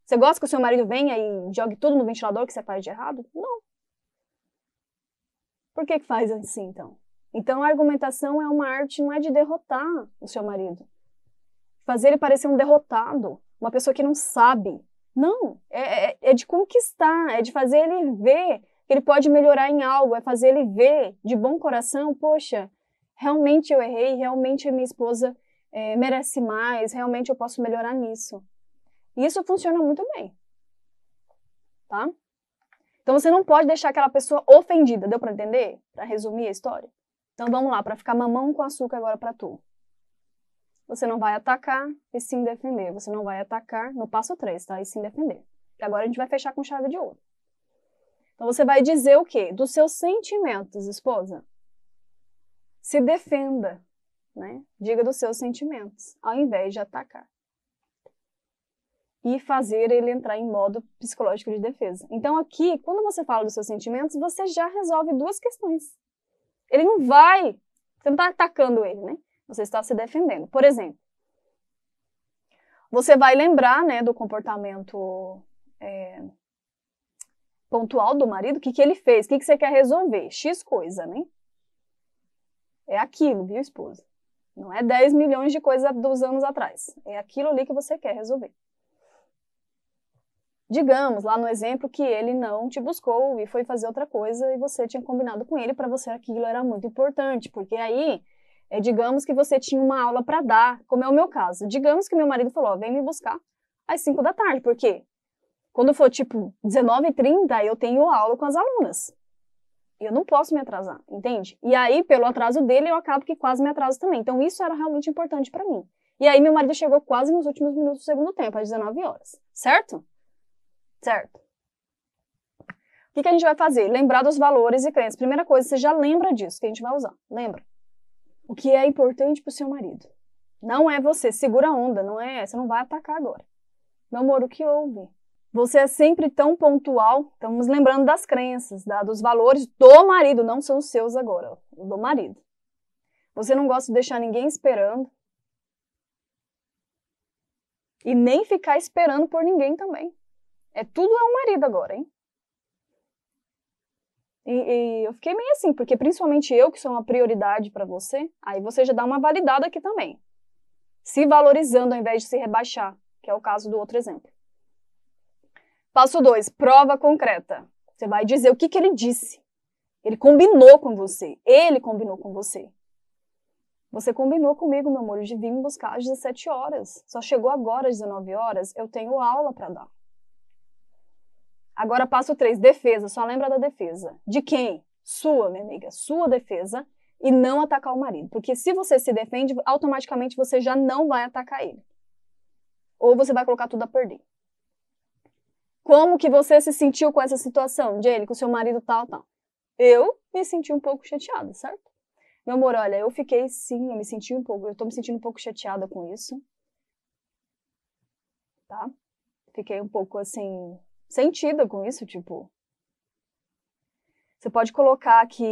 Você gosta que o seu marido venha e jogue tudo no ventilador que você faz de errado? Não. Por que, que faz assim então? Então a argumentação é uma arte, não é de derrotar o seu marido. Fazer ele parecer um derrotado, uma pessoa que não sabe. Não, é, é, é de conquistar, é de fazer ele ver que ele pode melhorar em algo, é fazer ele ver de bom coração, poxa, realmente eu errei, realmente minha esposa é, merece mais, realmente eu posso melhorar nisso. E isso funciona muito bem. Tá? Então você não pode deixar aquela pessoa ofendida, deu para entender? Para resumir a história? Então vamos lá, para ficar mamão com açúcar agora para tu. Você não vai atacar e sim defender. Você não vai atacar no passo 3, tá? E sim defender. E agora a gente vai fechar com chave de ouro. Então você vai dizer o quê? Dos seus sentimentos, esposa se defenda, né? diga dos seus sentimentos, ao invés de atacar. E fazer ele entrar em modo psicológico de defesa. Então, aqui, quando você fala dos seus sentimentos, você já resolve duas questões. Ele não vai, você não está atacando ele, né? Você está se defendendo. Por exemplo, você vai lembrar né, do comportamento é, pontual do marido, o que, que ele fez, o que, que você quer resolver, X coisa, né? É aquilo, viu, esposa? Não é 10 milhões de coisas dos anos atrás. É aquilo ali que você quer resolver. Digamos, lá no exemplo, que ele não te buscou e foi fazer outra coisa e você tinha combinado com ele, para você aquilo era muito importante, porque aí, é, digamos que você tinha uma aula para dar, como é o meu caso. Digamos que meu marido falou: vem me buscar às 5 da tarde, porque quando for tipo 19h30, eu tenho aula com as alunas eu não posso me atrasar, entende? E aí, pelo atraso dele, eu acabo que quase me atraso também. Então, isso era realmente importante para mim. E aí, meu marido chegou quase nos últimos minutos do segundo tempo, às 19 horas. Certo? Certo. O que, que a gente vai fazer? Lembrar dos valores e crenças. Primeira coisa, você já lembra disso que a gente vai usar. Lembra? O que é importante para o seu marido? Não é você. Segura a onda, não é? Você não vai atacar agora. Meu amor, o que houve? Você é sempre tão pontual. Estamos lembrando das crenças, da, dos valores do marido, não são os seus agora, do marido. Você não gosta de deixar ninguém esperando. E nem ficar esperando por ninguém também. É tudo é o marido agora, hein? E, e, eu fiquei meio assim, porque principalmente eu, que sou uma prioridade para você, aí você já dá uma validada aqui também. Se valorizando ao invés de se rebaixar, que é o caso do outro exemplo. Passo 2, prova concreta. Você vai dizer o que, que ele disse. Ele combinou com você. Ele combinou com você. Você combinou comigo, meu amor, de vir me buscar às 17 horas. Só chegou agora às 19 horas, eu tenho aula para dar. Agora passo 3, defesa. Só lembra da defesa. De quem? Sua, minha amiga, sua defesa e não atacar o marido, porque se você se defende, automaticamente você já não vai atacar ele. Ou você vai colocar tudo a perder. Como que você se sentiu com essa situação, Jane, com seu marido tal, tal? Eu me senti um pouco chateada, certo? Meu amor, olha, eu fiquei sim, eu me senti um pouco, eu tô me sentindo um pouco chateada com isso. Tá? Fiquei um pouco assim, sentida com isso, tipo. Você pode colocar aqui,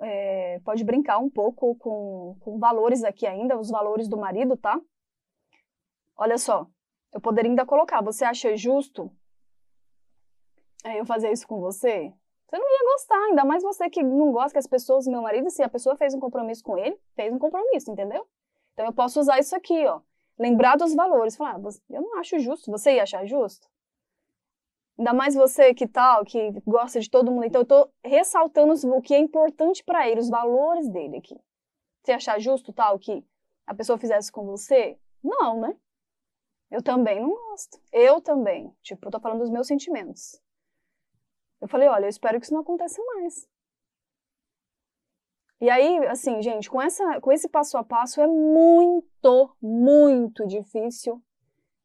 é, pode brincar um pouco com, com valores aqui ainda, os valores do marido, tá? Olha só, eu poderia ainda colocar, você acha justo é, eu fazer isso com você? Você não ia gostar, ainda mais você que não gosta que as pessoas, meu marido, se assim, a pessoa fez um compromisso com ele, fez um compromisso, entendeu? Então eu posso usar isso aqui, ó. Lembrar dos valores, falar, ah, eu não acho justo, você ia achar justo? Ainda mais você que tal, que gosta de todo mundo. Então eu tô ressaltando o que é importante para ele, os valores dele aqui. Você achar justo tal que a pessoa fizesse com você? Não, né? Eu também não gosto. Eu também. Tipo, eu tô falando dos meus sentimentos. Eu falei, olha, eu espero que isso não aconteça mais. E aí, assim, gente, com, essa, com esse passo a passo é muito, muito difícil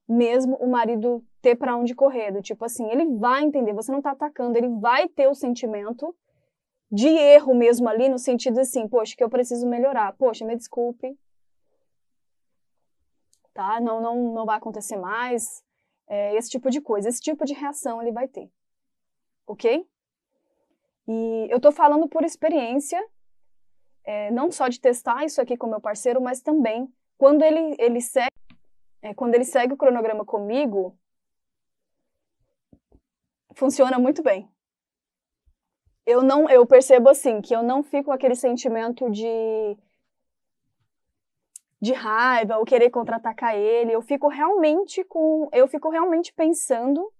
mesmo o marido ter para onde correr. Do tipo assim, ele vai entender, você não tá atacando, ele vai ter o sentimento de erro mesmo ali, no sentido assim, poxa, que eu preciso melhorar, poxa, me desculpe. Tá? Não, não, não vai acontecer mais. É, esse tipo de coisa, esse tipo de reação ele vai ter ok? E eu estou falando por experiência, é, não só de testar isso aqui com meu parceiro, mas também quando ele, ele segue, é, quando ele segue o cronograma comigo, funciona muito bem. Eu não, eu percebo assim que eu não fico aquele sentimento de de raiva ou querer contra-atacar ele. Eu fico realmente com, eu fico realmente pensando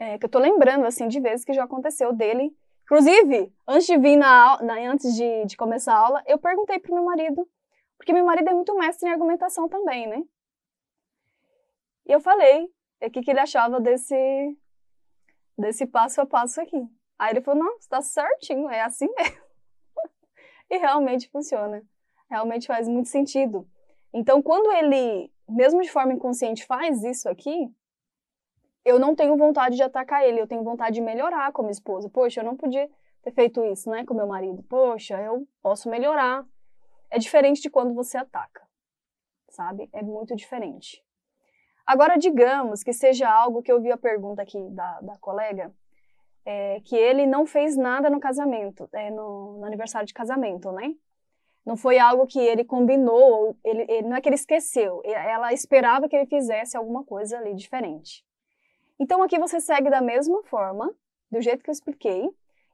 é, que eu tô lembrando, assim, de vezes que já aconteceu dele. Inclusive, antes de vir na, na antes de, de começar a aula, eu perguntei pro meu marido, porque meu marido é muito mestre em argumentação também, né? E eu falei é, o que, que ele achava desse, desse passo a passo aqui. Aí ele falou, não, está certinho, é assim mesmo. [LAUGHS] e realmente funciona. Realmente faz muito sentido. Então, quando ele, mesmo de forma inconsciente, faz isso aqui, eu não tenho vontade de atacar ele, eu tenho vontade de melhorar como esposa. Poxa, eu não podia ter feito isso, né, com meu marido. Poxa, eu posso melhorar. É diferente de quando você ataca, sabe? É muito diferente. Agora, digamos que seja algo que eu vi a pergunta aqui da, da colega, é, que ele não fez nada no casamento, é, no, no, aniversário de casamento, né? Não foi algo que ele combinou, ele, ele, não é que ele esqueceu, ela esperava que ele fizesse alguma coisa ali diferente. Então aqui você segue da mesma forma, do jeito que eu expliquei,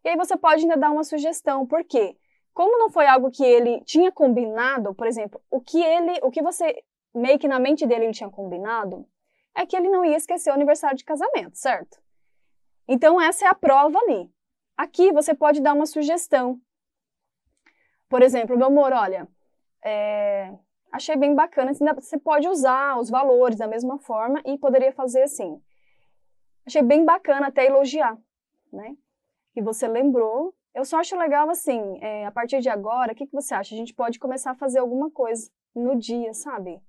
e aí você pode ainda dar uma sugestão, porque Como não foi algo que ele tinha combinado, por exemplo, o que ele, o que você meio que na mente dele ele tinha combinado, é que ele não ia esquecer o aniversário de casamento, certo? Então essa é a prova ali. Aqui você pode dar uma sugestão. Por exemplo, meu amor, olha, é, achei bem bacana. Assim, você pode usar os valores da mesma forma e poderia fazer assim. Achei bem bacana até elogiar, né? Que você lembrou. Eu só acho legal assim, é, a partir de agora, o que, que você acha? A gente pode começar a fazer alguma coisa no dia, sabe?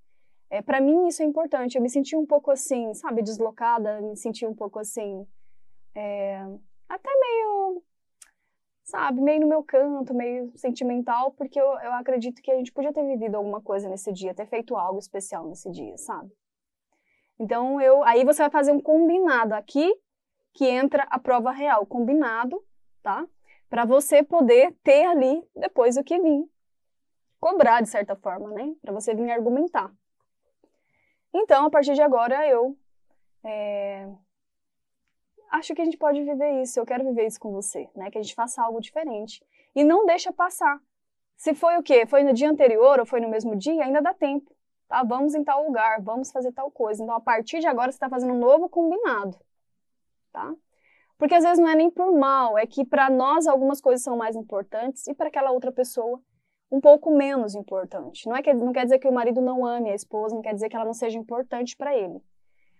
É, para mim isso é importante. Eu me senti um pouco assim, sabe, deslocada, me senti um pouco assim, é, até meio, sabe, meio no meu canto, meio sentimental, porque eu, eu acredito que a gente podia ter vivido alguma coisa nesse dia, ter feito algo especial nesse dia, sabe? Então, eu, aí você vai fazer um combinado aqui, que entra a prova real, combinado, tá? Para você poder ter ali depois o que vir cobrar, de certa forma, né? Para você vir argumentar. Então, a partir de agora, eu é... acho que a gente pode viver isso, eu quero viver isso com você, né? Que a gente faça algo diferente. E não deixa passar. Se foi o quê? Foi no dia anterior ou foi no mesmo dia, ainda dá tempo. Tá, vamos em tal lugar, vamos fazer tal coisa. Então, a partir de agora, você está fazendo um novo combinado. Tá? Porque às vezes não é nem por mal, é que para nós algumas coisas são mais importantes e para aquela outra pessoa um pouco menos importante. Não, é que, não quer dizer que o marido não ame a esposa, não quer dizer que ela não seja importante para ele.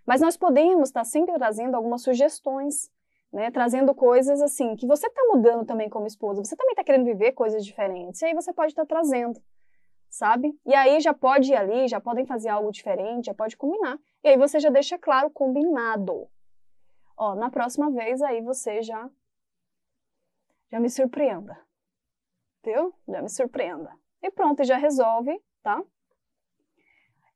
Mas nós podemos estar tá sempre trazendo algumas sugestões, né? trazendo coisas assim, que você está mudando também como esposa, você também está querendo viver coisas diferentes, e aí você pode estar tá trazendo sabe? E aí já pode ir ali, já podem fazer algo diferente, já pode combinar. E aí você já deixa claro combinado. Ó, na próxima vez aí você já já me surpreenda. Viu? Já me surpreenda. E pronto, já resolve, tá?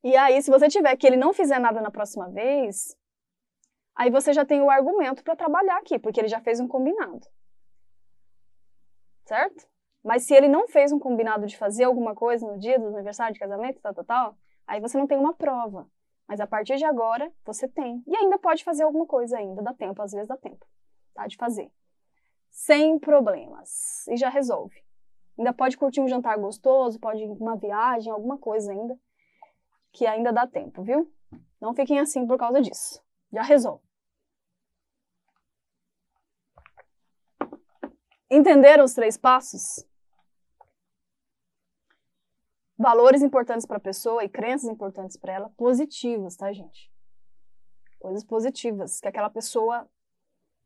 E aí, se você tiver que ele não fizer nada na próxima vez, aí você já tem o argumento para trabalhar aqui, porque ele já fez um combinado. Certo? Mas se ele não fez um combinado de fazer alguma coisa no dia do aniversário de casamento, tal, tal, tal, aí você não tem uma prova. Mas a partir de agora, você tem. E ainda pode fazer alguma coisa ainda, dá tempo, às vezes dá tempo, tá? De fazer. Sem problemas. E já resolve. Ainda pode curtir um jantar gostoso, pode ir uma viagem, alguma coisa ainda, que ainda dá tempo, viu? Não fiquem assim por causa disso. Já resolve. Entenderam os três passos? valores importantes para a pessoa e crenças importantes para ela, positivas, tá, gente? Coisas positivas que aquela pessoa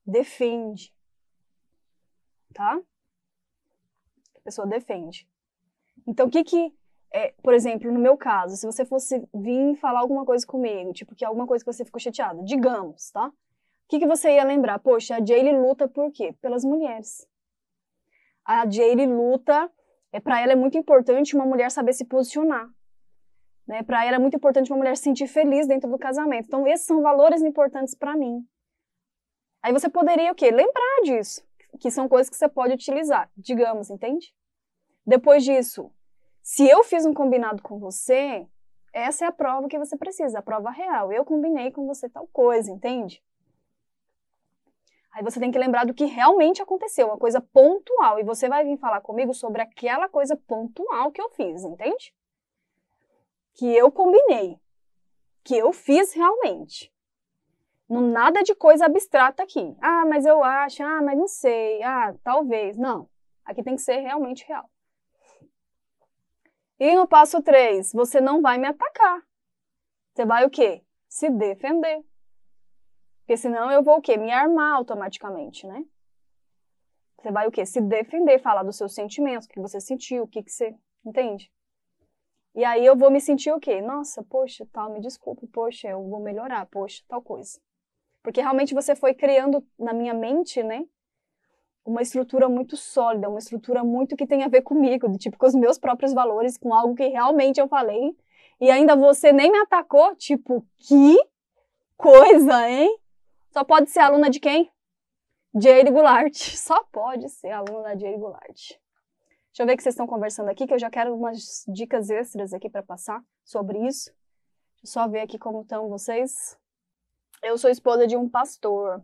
defende, tá? Que a pessoa defende. Então, o que que é, por exemplo, no meu caso, se você fosse vir falar alguma coisa comigo, tipo que é alguma coisa que você ficou chateada, digamos, tá? O que, que você ia lembrar? Poxa, a Jaylee luta por quê? Pelas mulheres. A Jaylee luta é, para ela é muito importante uma mulher saber se posicionar. Né? Para ela é muito importante uma mulher se sentir feliz dentro do casamento. Então, esses são valores importantes para mim. Aí você poderia o quê? Lembrar disso, que são coisas que você pode utilizar, digamos, entende? Depois disso, se eu fiz um combinado com você, essa é a prova que você precisa, a prova real. Eu combinei com você tal coisa, entende? Aí você tem que lembrar do que realmente aconteceu, uma coisa pontual. E você vai vir falar comigo sobre aquela coisa pontual que eu fiz, entende? Que eu combinei. Que eu fiz realmente. Não nada de coisa abstrata aqui. Ah, mas eu acho, ah, mas não sei, ah, talvez. Não. Aqui tem que ser realmente real. E no passo 3, você não vai me atacar. Você vai o quê? Se defender. Porque senão eu vou o quê? Me armar automaticamente, né? Você vai o quê? Se defender, falar dos seus sentimentos, o que você sentiu, o que, que você. Entende? E aí eu vou me sentir o quê? Nossa, poxa, tal, me desculpe, poxa, eu vou melhorar, poxa, tal coisa. Porque realmente você foi criando na minha mente, né? Uma estrutura muito sólida, uma estrutura muito que tem a ver comigo, do tipo, com os meus próprios valores, com algo que realmente eu falei. E ainda você nem me atacou, tipo, que coisa, hein? Só pode ser aluna de quem? Jade Goulart. [LAUGHS] Só pode ser aluna da Jade Goulart. Deixa eu ver o que vocês estão conversando aqui, que eu já quero umas dicas extras aqui para passar sobre isso. Deixa eu só ver aqui como estão vocês. Eu sou esposa de um pastor.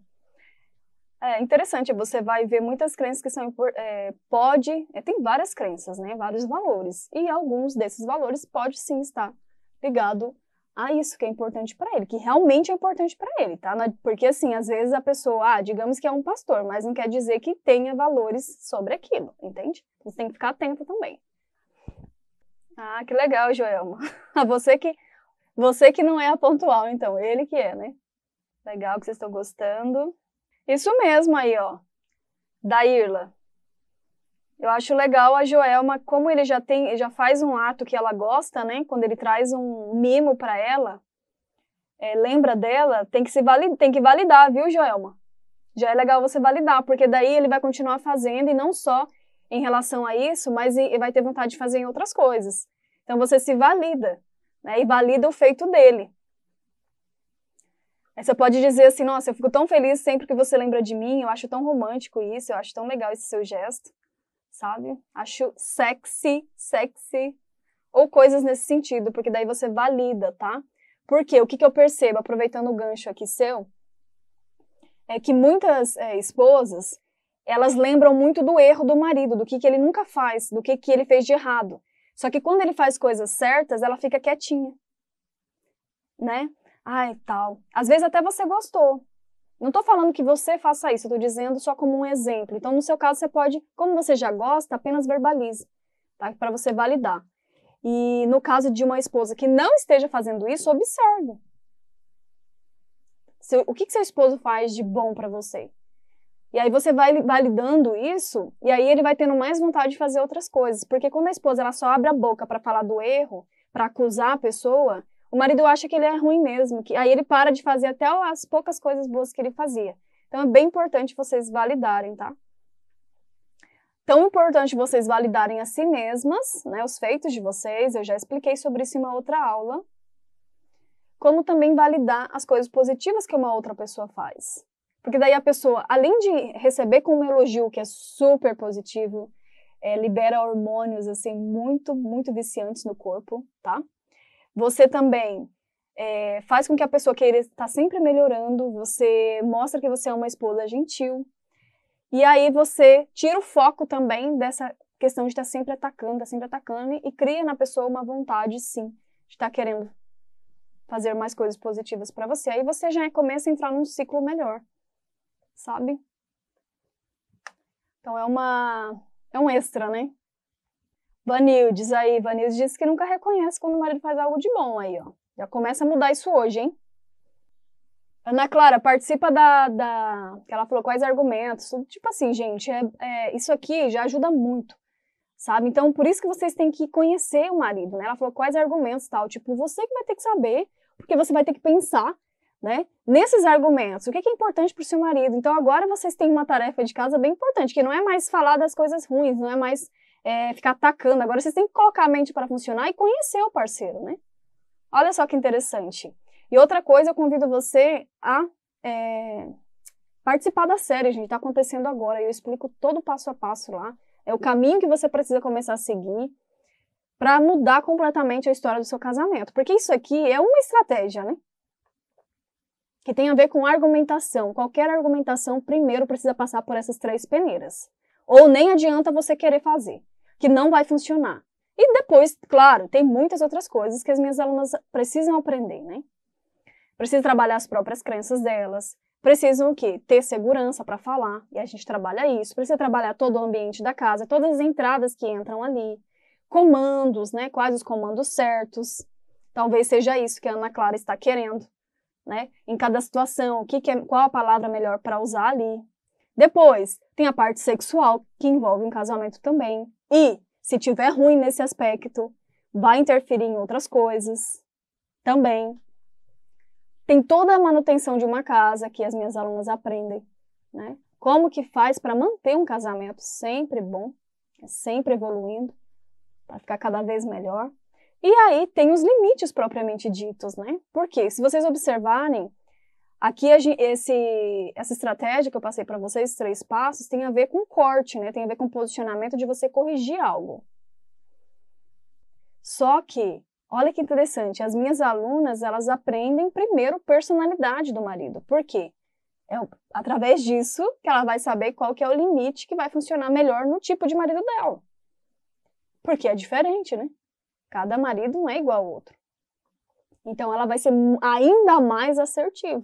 É interessante, você vai ver muitas crenças que são. É, pode. É, tem várias crenças, né? Vários valores. E alguns desses valores pode sim estar ligado a isso que é importante para ele, que realmente é importante para ele, tá? Porque assim, às vezes a pessoa, ah, digamos que é um pastor, mas não quer dizer que tenha valores sobre aquilo, entende? Então, você tem que ficar atento também. Ah, que legal, Joelma. A [LAUGHS] ah, você que você que não é a pontual, então, ele que é, né? Legal que vocês estão gostando. Isso mesmo aí, ó. Da Irla. Eu acho legal a Joelma, como ele já tem, já faz um ato que ela gosta, né? Quando ele traz um mimo para ela, é, lembra dela, tem que se valid, tem que validar, viu, Joelma? Já é legal você validar, porque daí ele vai continuar fazendo e não só em relação a isso, mas e, e vai ter vontade de fazer em outras coisas. Então você se valida, né? E valida o feito dele. Aí você pode dizer assim, nossa, eu fico tão feliz sempre que você lembra de mim, eu acho tão romântico isso, eu acho tão legal esse seu gesto sabe? Acho sexy, sexy, ou coisas nesse sentido, porque daí você valida, tá? Porque o que, que eu percebo, aproveitando o gancho aqui seu, é que muitas é, esposas, elas lembram muito do erro do marido, do que, que ele nunca faz, do que, que ele fez de errado. Só que quando ele faz coisas certas, ela fica quietinha, né? Ai, tal. Às vezes até você gostou, não estou falando que você faça isso, estou dizendo só como um exemplo. Então, no seu caso, você pode, como você já gosta, apenas verbalize, tá? para você validar. E no caso de uma esposa que não esteja fazendo isso, observe. Seu, o que, que seu esposo faz de bom para você? E aí você vai validando isso, e aí ele vai tendo mais vontade de fazer outras coisas. Porque quando a esposa ela só abre a boca para falar do erro, para acusar a pessoa, o marido acha que ele é ruim mesmo, que aí ele para de fazer até as poucas coisas boas que ele fazia. Então é bem importante vocês validarem, tá? Tão importante vocês validarem a si mesmas, né, os feitos de vocês, eu já expliquei sobre isso em uma outra aula. Como também validar as coisas positivas que uma outra pessoa faz. Porque daí a pessoa, além de receber com um elogio que é super positivo, é, libera hormônios assim muito, muito viciantes no corpo, tá? Você também é, faz com que a pessoa queira estar sempre melhorando, você mostra que você é uma esposa gentil. E aí você tira o foco também dessa questão de estar sempre atacando, estar tá sempre atacando, e cria na pessoa uma vontade, sim, de estar querendo fazer mais coisas positivas para você. Aí você já começa a entrar num ciclo melhor, sabe? Então é uma é um extra, né? Vanildes aí, Vanildes disse que nunca reconhece quando o marido faz algo de bom aí, ó. Já começa a mudar isso hoje, hein? Ana Clara, participa da, da. que ela falou quais argumentos. Tipo assim, gente, é, é, isso aqui já ajuda muito, sabe? Então, por isso que vocês têm que conhecer o marido, né? Ela falou quais argumentos tal. Tipo, você que vai ter que saber, porque você vai ter que pensar, né? Nesses argumentos, o que é, que é importante para o seu marido. Então, agora vocês têm uma tarefa de casa bem importante, que não é mais falar das coisas ruins, não é mais é, ficar atacando. Agora vocês têm que colocar a mente para funcionar e conhecer o parceiro, né? Olha só que interessante. E outra coisa, eu convido você a é, participar da série, gente. Está acontecendo agora. Eu explico todo o passo a passo lá. É o caminho que você precisa começar a seguir para mudar completamente a história do seu casamento. Porque isso aqui é uma estratégia, né? Que tem a ver com argumentação. Qualquer argumentação primeiro precisa passar por essas três peneiras. Ou nem adianta você querer fazer que não vai funcionar. E depois, claro, tem muitas outras coisas que as minhas alunas precisam aprender, né? Precisam trabalhar as próprias crenças delas, precisam o quê? Ter segurança para falar, e a gente trabalha isso. Precisa trabalhar todo o ambiente da casa, todas as entradas que entram ali, comandos, né? Quais os comandos certos. Talvez seja isso que a Ana Clara está querendo, né? Em cada situação, o que, que é, qual a palavra melhor para usar ali. Depois, tem a parte sexual que envolve um casamento também. E se tiver ruim nesse aspecto, vai interferir em outras coisas também. Tem toda a manutenção de uma casa que as minhas alunas aprendem, né? Como que faz para manter um casamento sempre bom, né? sempre evoluindo, para ficar cada vez melhor. E aí tem os limites propriamente ditos, né? Porque se vocês observarem, Aqui esse, essa estratégia que eu passei para vocês, três passos, tem a ver com corte, né? Tem a ver com posicionamento de você corrigir algo. Só que, olha que interessante, as minhas alunas, elas aprendem primeiro personalidade do marido. Por quê? É através disso que ela vai saber qual que é o limite que vai funcionar melhor no tipo de marido dela. Porque é diferente, né? Cada marido não é igual ao outro. Então ela vai ser ainda mais assertiva.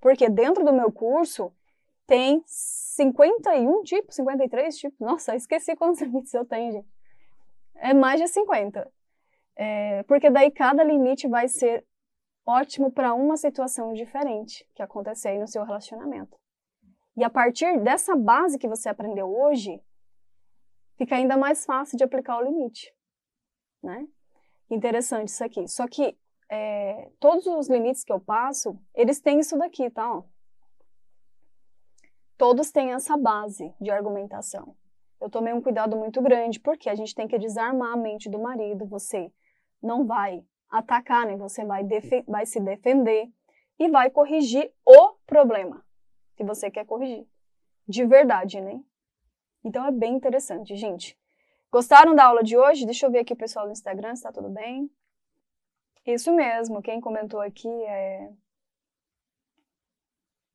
Porque dentro do meu curso tem 51 tipos, 53 tipos. Nossa, esqueci quantos [LAUGHS] limites eu tenho, gente. É mais de 50. É, porque daí cada limite vai ser ótimo para uma situação diferente que acontecer aí no seu relacionamento. E a partir dessa base que você aprendeu hoje, fica ainda mais fácil de aplicar o limite. Né? Interessante isso aqui. Só que é, todos os limites que eu passo, eles têm isso daqui, tá? Ó. Todos têm essa base de argumentação. Eu tomei um cuidado muito grande, porque a gente tem que desarmar a mente do marido. Você não vai atacar, nem né? você vai, vai se defender e vai corrigir o problema que você quer corrigir. De verdade, né? Então é bem interessante, gente. Gostaram da aula de hoje? Deixa eu ver aqui o pessoal do Instagram, se tá tudo bem. Isso mesmo, quem comentou aqui é.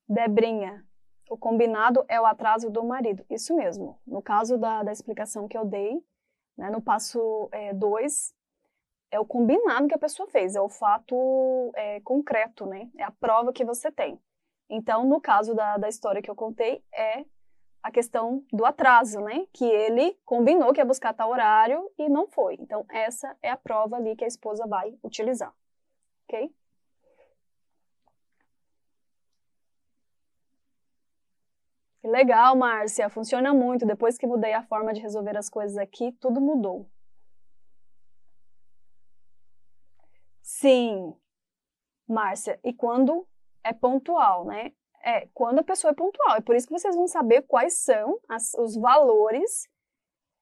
Debrinha. O combinado é o atraso do marido. Isso mesmo. No caso da, da explicação que eu dei, né, no passo 2, é, é, o combinado que a pessoa fez, é o fato é, concreto, né? É a prova que você tem. Então, no caso da, da história que eu contei, é a questão do atraso, né? Que ele combinou que ia buscar tal horário e não foi. Então, essa é a prova ali que a esposa vai utilizar. Ok? Legal, Márcia, funciona muito. Depois que mudei a forma de resolver as coisas aqui, tudo mudou. Sim, Márcia, e quando é pontual, né? É, quando a pessoa é pontual. É por isso que vocês vão saber quais são as, os valores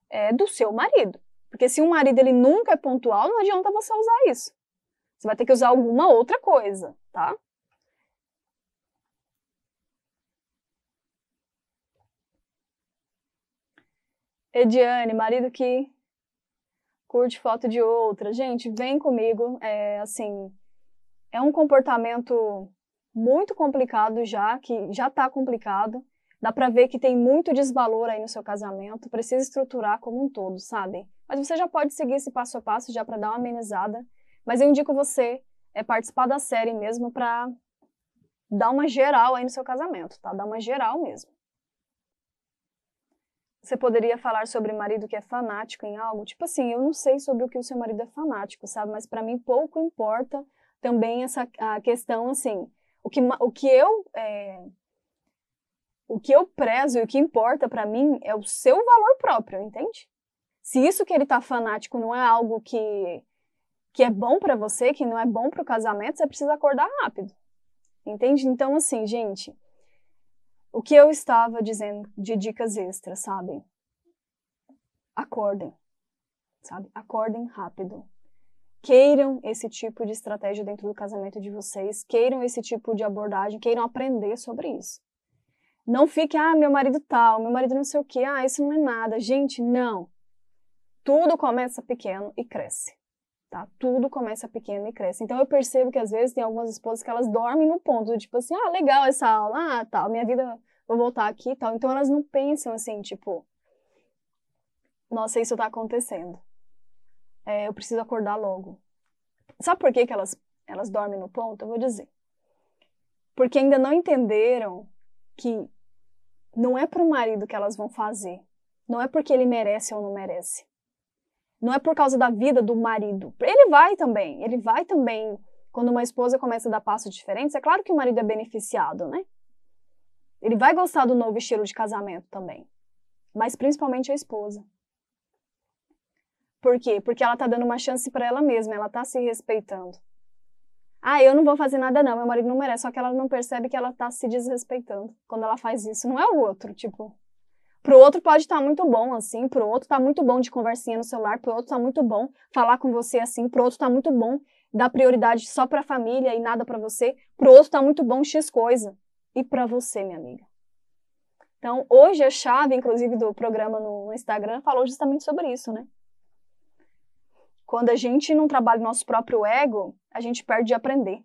é, do seu marido. Porque se um marido ele nunca é pontual, não adianta você usar isso. Você vai ter que usar alguma outra coisa, tá? Ediane, marido que curte foto de outra. Gente, vem comigo. É, assim, é um comportamento muito complicado já, que já está complicado. Dá para ver que tem muito desvalor aí no seu casamento, precisa estruturar como um todo, sabem? Mas você já pode seguir esse passo a passo já para dar uma amenizada. Mas eu indico você é participar da série mesmo para dar uma geral aí no seu casamento, tá? Dar uma geral mesmo. Você poderia falar sobre marido que é fanático em algo? Tipo assim, eu não sei sobre o que o seu marido é fanático, sabe? Mas para mim pouco importa também essa a questão assim, o que, o que eu é, o que eu prezo e o que importa para mim é o seu valor próprio, entende? Se isso que ele tá fanático não é algo que que é bom para você, que não é bom para o casamento, você precisa acordar rápido. Entende? Então assim, gente, o que eu estava dizendo de dicas extras, sabe? Acordem. Sabe? Acordem rápido queiram esse tipo de estratégia dentro do casamento de vocês, queiram esse tipo de abordagem, queiram aprender sobre isso. Não fique, ah, meu marido tal, meu marido não sei o que, ah, isso não é nada. Gente, não. Tudo começa pequeno e cresce. Tá? Tudo começa pequeno e cresce. Então eu percebo que às vezes tem algumas esposas que elas dormem no ponto, tipo assim, ah, legal essa aula, ah, tal, minha vida, vou voltar aqui e tal. Então elas não pensam assim, tipo, nossa, isso tá acontecendo é, eu preciso acordar logo. Sabe por que, que elas, elas dormem no ponto? Eu vou dizer. Porque ainda não entenderam que não é para o marido que elas vão fazer. Não é porque ele merece ou não merece. Não é por causa da vida do marido. Ele vai também. Ele vai também. Quando uma esposa começa a dar passos diferentes, é claro que o marido é beneficiado, né? Ele vai gostar do novo estilo de casamento também. Mas principalmente a esposa. Por quê? Porque ela tá dando uma chance para ela mesma, ela tá se respeitando. Ah, eu não vou fazer nada não, meu marido não merece, só que ela não percebe que ela tá se desrespeitando quando ela faz isso, não é o outro, tipo. Pro outro pode estar tá muito bom assim, pro outro tá muito bom de conversinha no celular, pro outro tá muito bom falar com você assim, pro outro tá muito bom dar prioridade só para a família e nada para você, pro outro tá muito bom X coisa e para você, minha amiga. Então, hoje a chave, inclusive, do programa no Instagram falou justamente sobre isso, né? Quando a gente não trabalha o nosso próprio ego, a gente perde de aprender.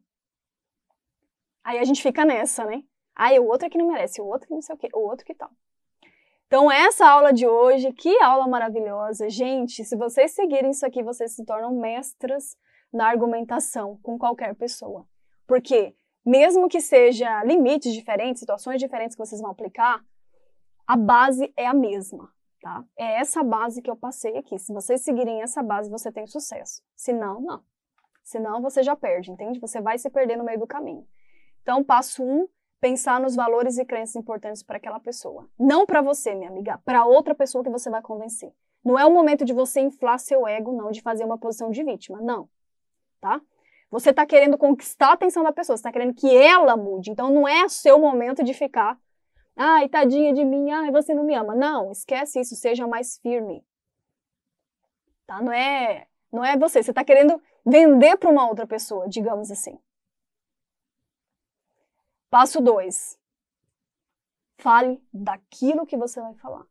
Aí a gente fica nessa, né? Ah, é o outro é que não merece, o outro que não sei o quê, o outro que tal. Então, essa aula de hoje, que aula maravilhosa. Gente, se vocês seguirem isso aqui, vocês se tornam mestras na argumentação com qualquer pessoa. Porque, mesmo que seja limites diferentes, situações diferentes que vocês vão aplicar, a base é a mesma tá? É essa base que eu passei aqui. Se vocês seguirem essa base, você tem sucesso. Se não, não. Se não, você já perde, entende? Você vai se perder no meio do caminho. Então, passo um, pensar nos valores e crenças importantes para aquela pessoa. Não para você, minha amiga, para outra pessoa que você vai convencer. Não é o momento de você inflar seu ego, não, de fazer uma posição de vítima, não. Tá? Você está querendo conquistar a atenção da pessoa, você está querendo que ela mude. Então não é seu momento de ficar Ai, tadinha de mim, ai, você não me ama. Não, esquece isso, seja mais firme. Tá? Não é, não é você, você está querendo vender para uma outra pessoa, digamos assim. Passo 2. Fale daquilo que você vai falar.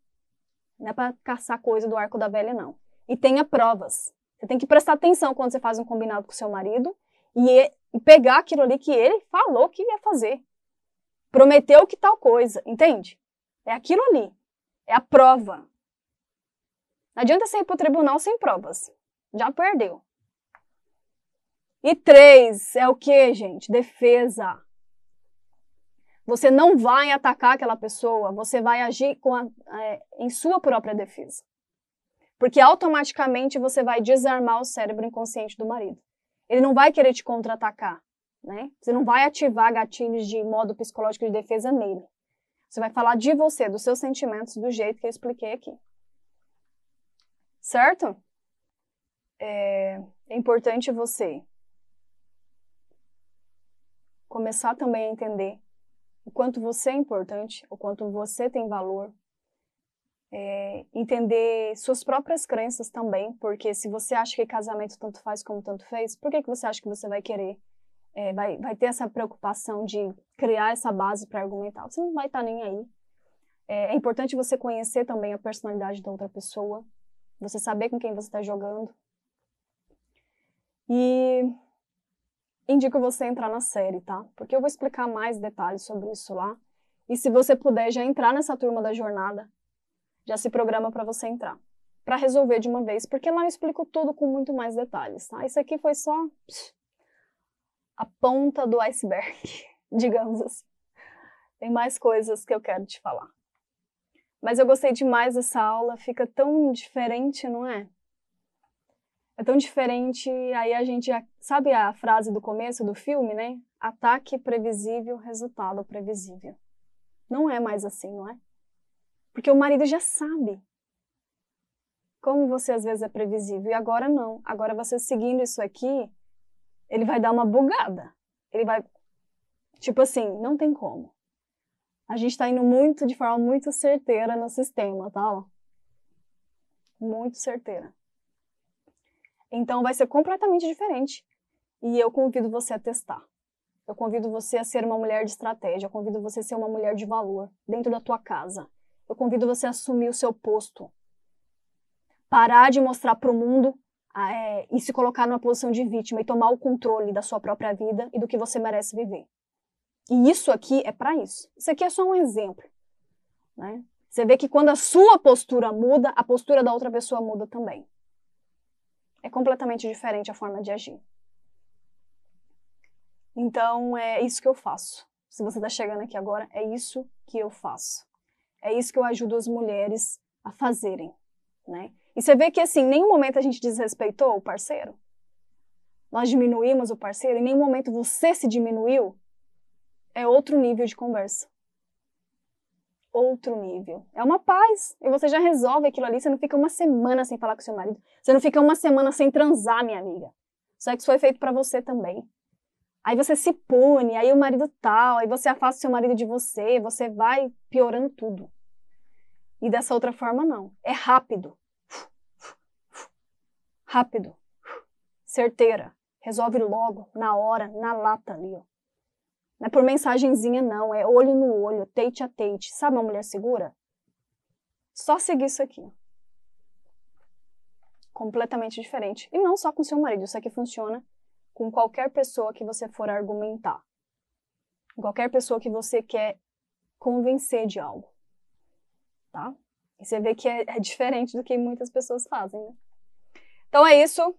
Não é para caçar coisa do arco da velha, não. E tenha provas. Você tem que prestar atenção quando você faz um combinado com seu marido e, e pegar aquilo ali que ele falou que ia fazer prometeu que tal coisa, entende? É aquilo ali, é a prova. Não adianta você ir para o tribunal sem provas, já perdeu. E três é o que, gente? Defesa. Você não vai atacar aquela pessoa, você vai agir a, é, em sua própria defesa. Porque automaticamente você vai desarmar o cérebro inconsciente do marido. Ele não vai querer te contra-atacar né? Você não vai ativar gatilhos de modo psicológico de defesa nele. Você vai falar de você, dos seus sentimentos, do jeito que eu expliquei aqui. Certo? É, é, importante você começar também a entender o quanto você é importante, o quanto você tem valor, é, entender suas próprias crenças também, porque se você acha que casamento tanto faz como tanto fez, por que, que você acha que você vai querer é, vai, vai ter essa preocupação de criar essa base para argumentar. Você não vai estar tá nem aí. É, é, importante você conhecer também a personalidade da outra pessoa, você saber com quem você está jogando. E indico você entrar na série, tá? Porque eu vou explicar mais detalhes sobre isso lá. E se você puder já entrar nessa turma da jornada, já se programa para você entrar. Para resolver de uma vez, porque lá eu explico tudo com muito mais detalhes, tá? Isso aqui foi só a ponta do iceberg, [LAUGHS] digamos assim. Tem mais coisas que eu quero te falar. Mas eu gostei demais dessa aula, fica tão diferente, não é? É tão diferente, aí a gente já, sabe a frase do começo do filme, né? Ataque previsível, resultado previsível. Não é mais assim, não é? Porque o marido já sabe como você às vezes é previsível e agora não. Agora você seguindo isso aqui, ele vai dar uma bugada. Ele vai. Tipo assim, não tem como. A gente tá indo muito, de forma muito certeira no sistema, tá? Muito certeira. Então vai ser completamente diferente. E eu convido você a testar. Eu convido você a ser uma mulher de estratégia. Eu convido você a ser uma mulher de valor dentro da tua casa. Eu convido você a assumir o seu posto. Parar de mostrar para o mundo é, e se colocar numa posição de vítima e tomar o controle da sua própria vida e do que você merece viver. E isso aqui é para isso. Isso aqui é só um exemplo. Né? Você vê que quando a sua postura muda, a postura da outra pessoa muda também. É completamente diferente a forma de agir. Então, é isso que eu faço. Se você está chegando aqui agora, é isso que eu faço. É isso que eu ajudo as mulheres a fazerem, né? E você vê que, assim, em nenhum momento a gente desrespeitou o parceiro. Nós diminuímos o parceiro, em nenhum momento você se diminuiu. É outro nível de conversa. Outro nível. É uma paz. E você já resolve aquilo ali. Você não fica uma semana sem falar com seu marido. Você não fica uma semana sem transar, minha amiga. só que isso foi feito para você também. Aí você se pune, aí o marido tal, aí você afasta o seu marido de você, você vai piorando tudo. E dessa outra forma, não. É rápido rápido, certeira, resolve logo, na hora, na lata ali, ó. Não é por mensagenzinha, não, é olho no olho, tate a tate. Sabe uma mulher segura? Só seguir isso aqui. Completamente diferente. E não só com seu marido, isso aqui funciona com qualquer pessoa que você for argumentar. Qualquer pessoa que você quer convencer de algo. Tá? E você vê que é, é diferente do que muitas pessoas fazem, né? Então é isso.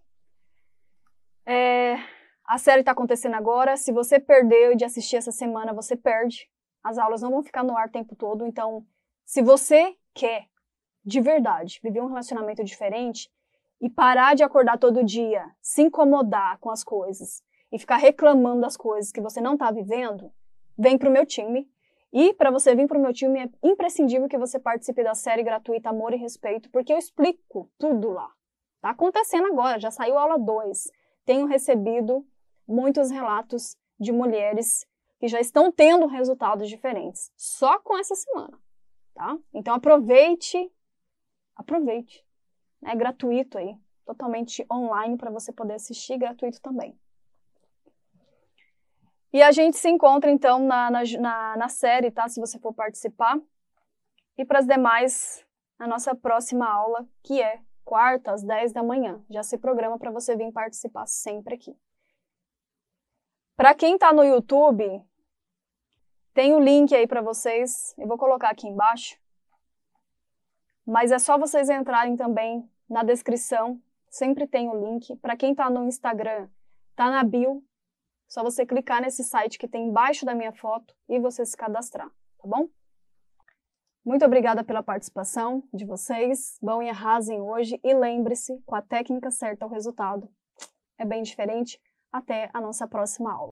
É... A série está acontecendo agora. Se você perdeu de assistir essa semana, você perde. As aulas não vão ficar no ar o tempo todo. Então, se você quer de verdade viver um relacionamento diferente e parar de acordar todo dia, se incomodar com as coisas e ficar reclamando das coisas que você não está vivendo, vem para o meu time. E para você vir para o meu time é imprescindível que você participe da série gratuita Amor e Respeito, porque eu explico tudo lá. Está acontecendo agora, já saiu aula 2. Tenho recebido muitos relatos de mulheres que já estão tendo resultados diferentes, só com essa semana. Tá? Então aproveite, aproveite. É gratuito aí, totalmente online para você poder assistir, gratuito também. E a gente se encontra então na, na, na série, tá? Se você for participar. E para as demais, na nossa próxima aula, que é quarta, às 10 da manhã. Já se programa para você vir participar sempre aqui. Para quem está no YouTube, tem o um link aí para vocês. Eu vou colocar aqui embaixo. Mas é só vocês entrarem também na descrição. Sempre tem o um link. Para quem está no Instagram, tá na bio. Só você clicar nesse site que tem embaixo da minha foto e você se cadastrar, tá bom? Muito obrigada pela participação de vocês. Bom e arrasem hoje e lembre-se, com a técnica certa o resultado é bem diferente. Até a nossa próxima aula.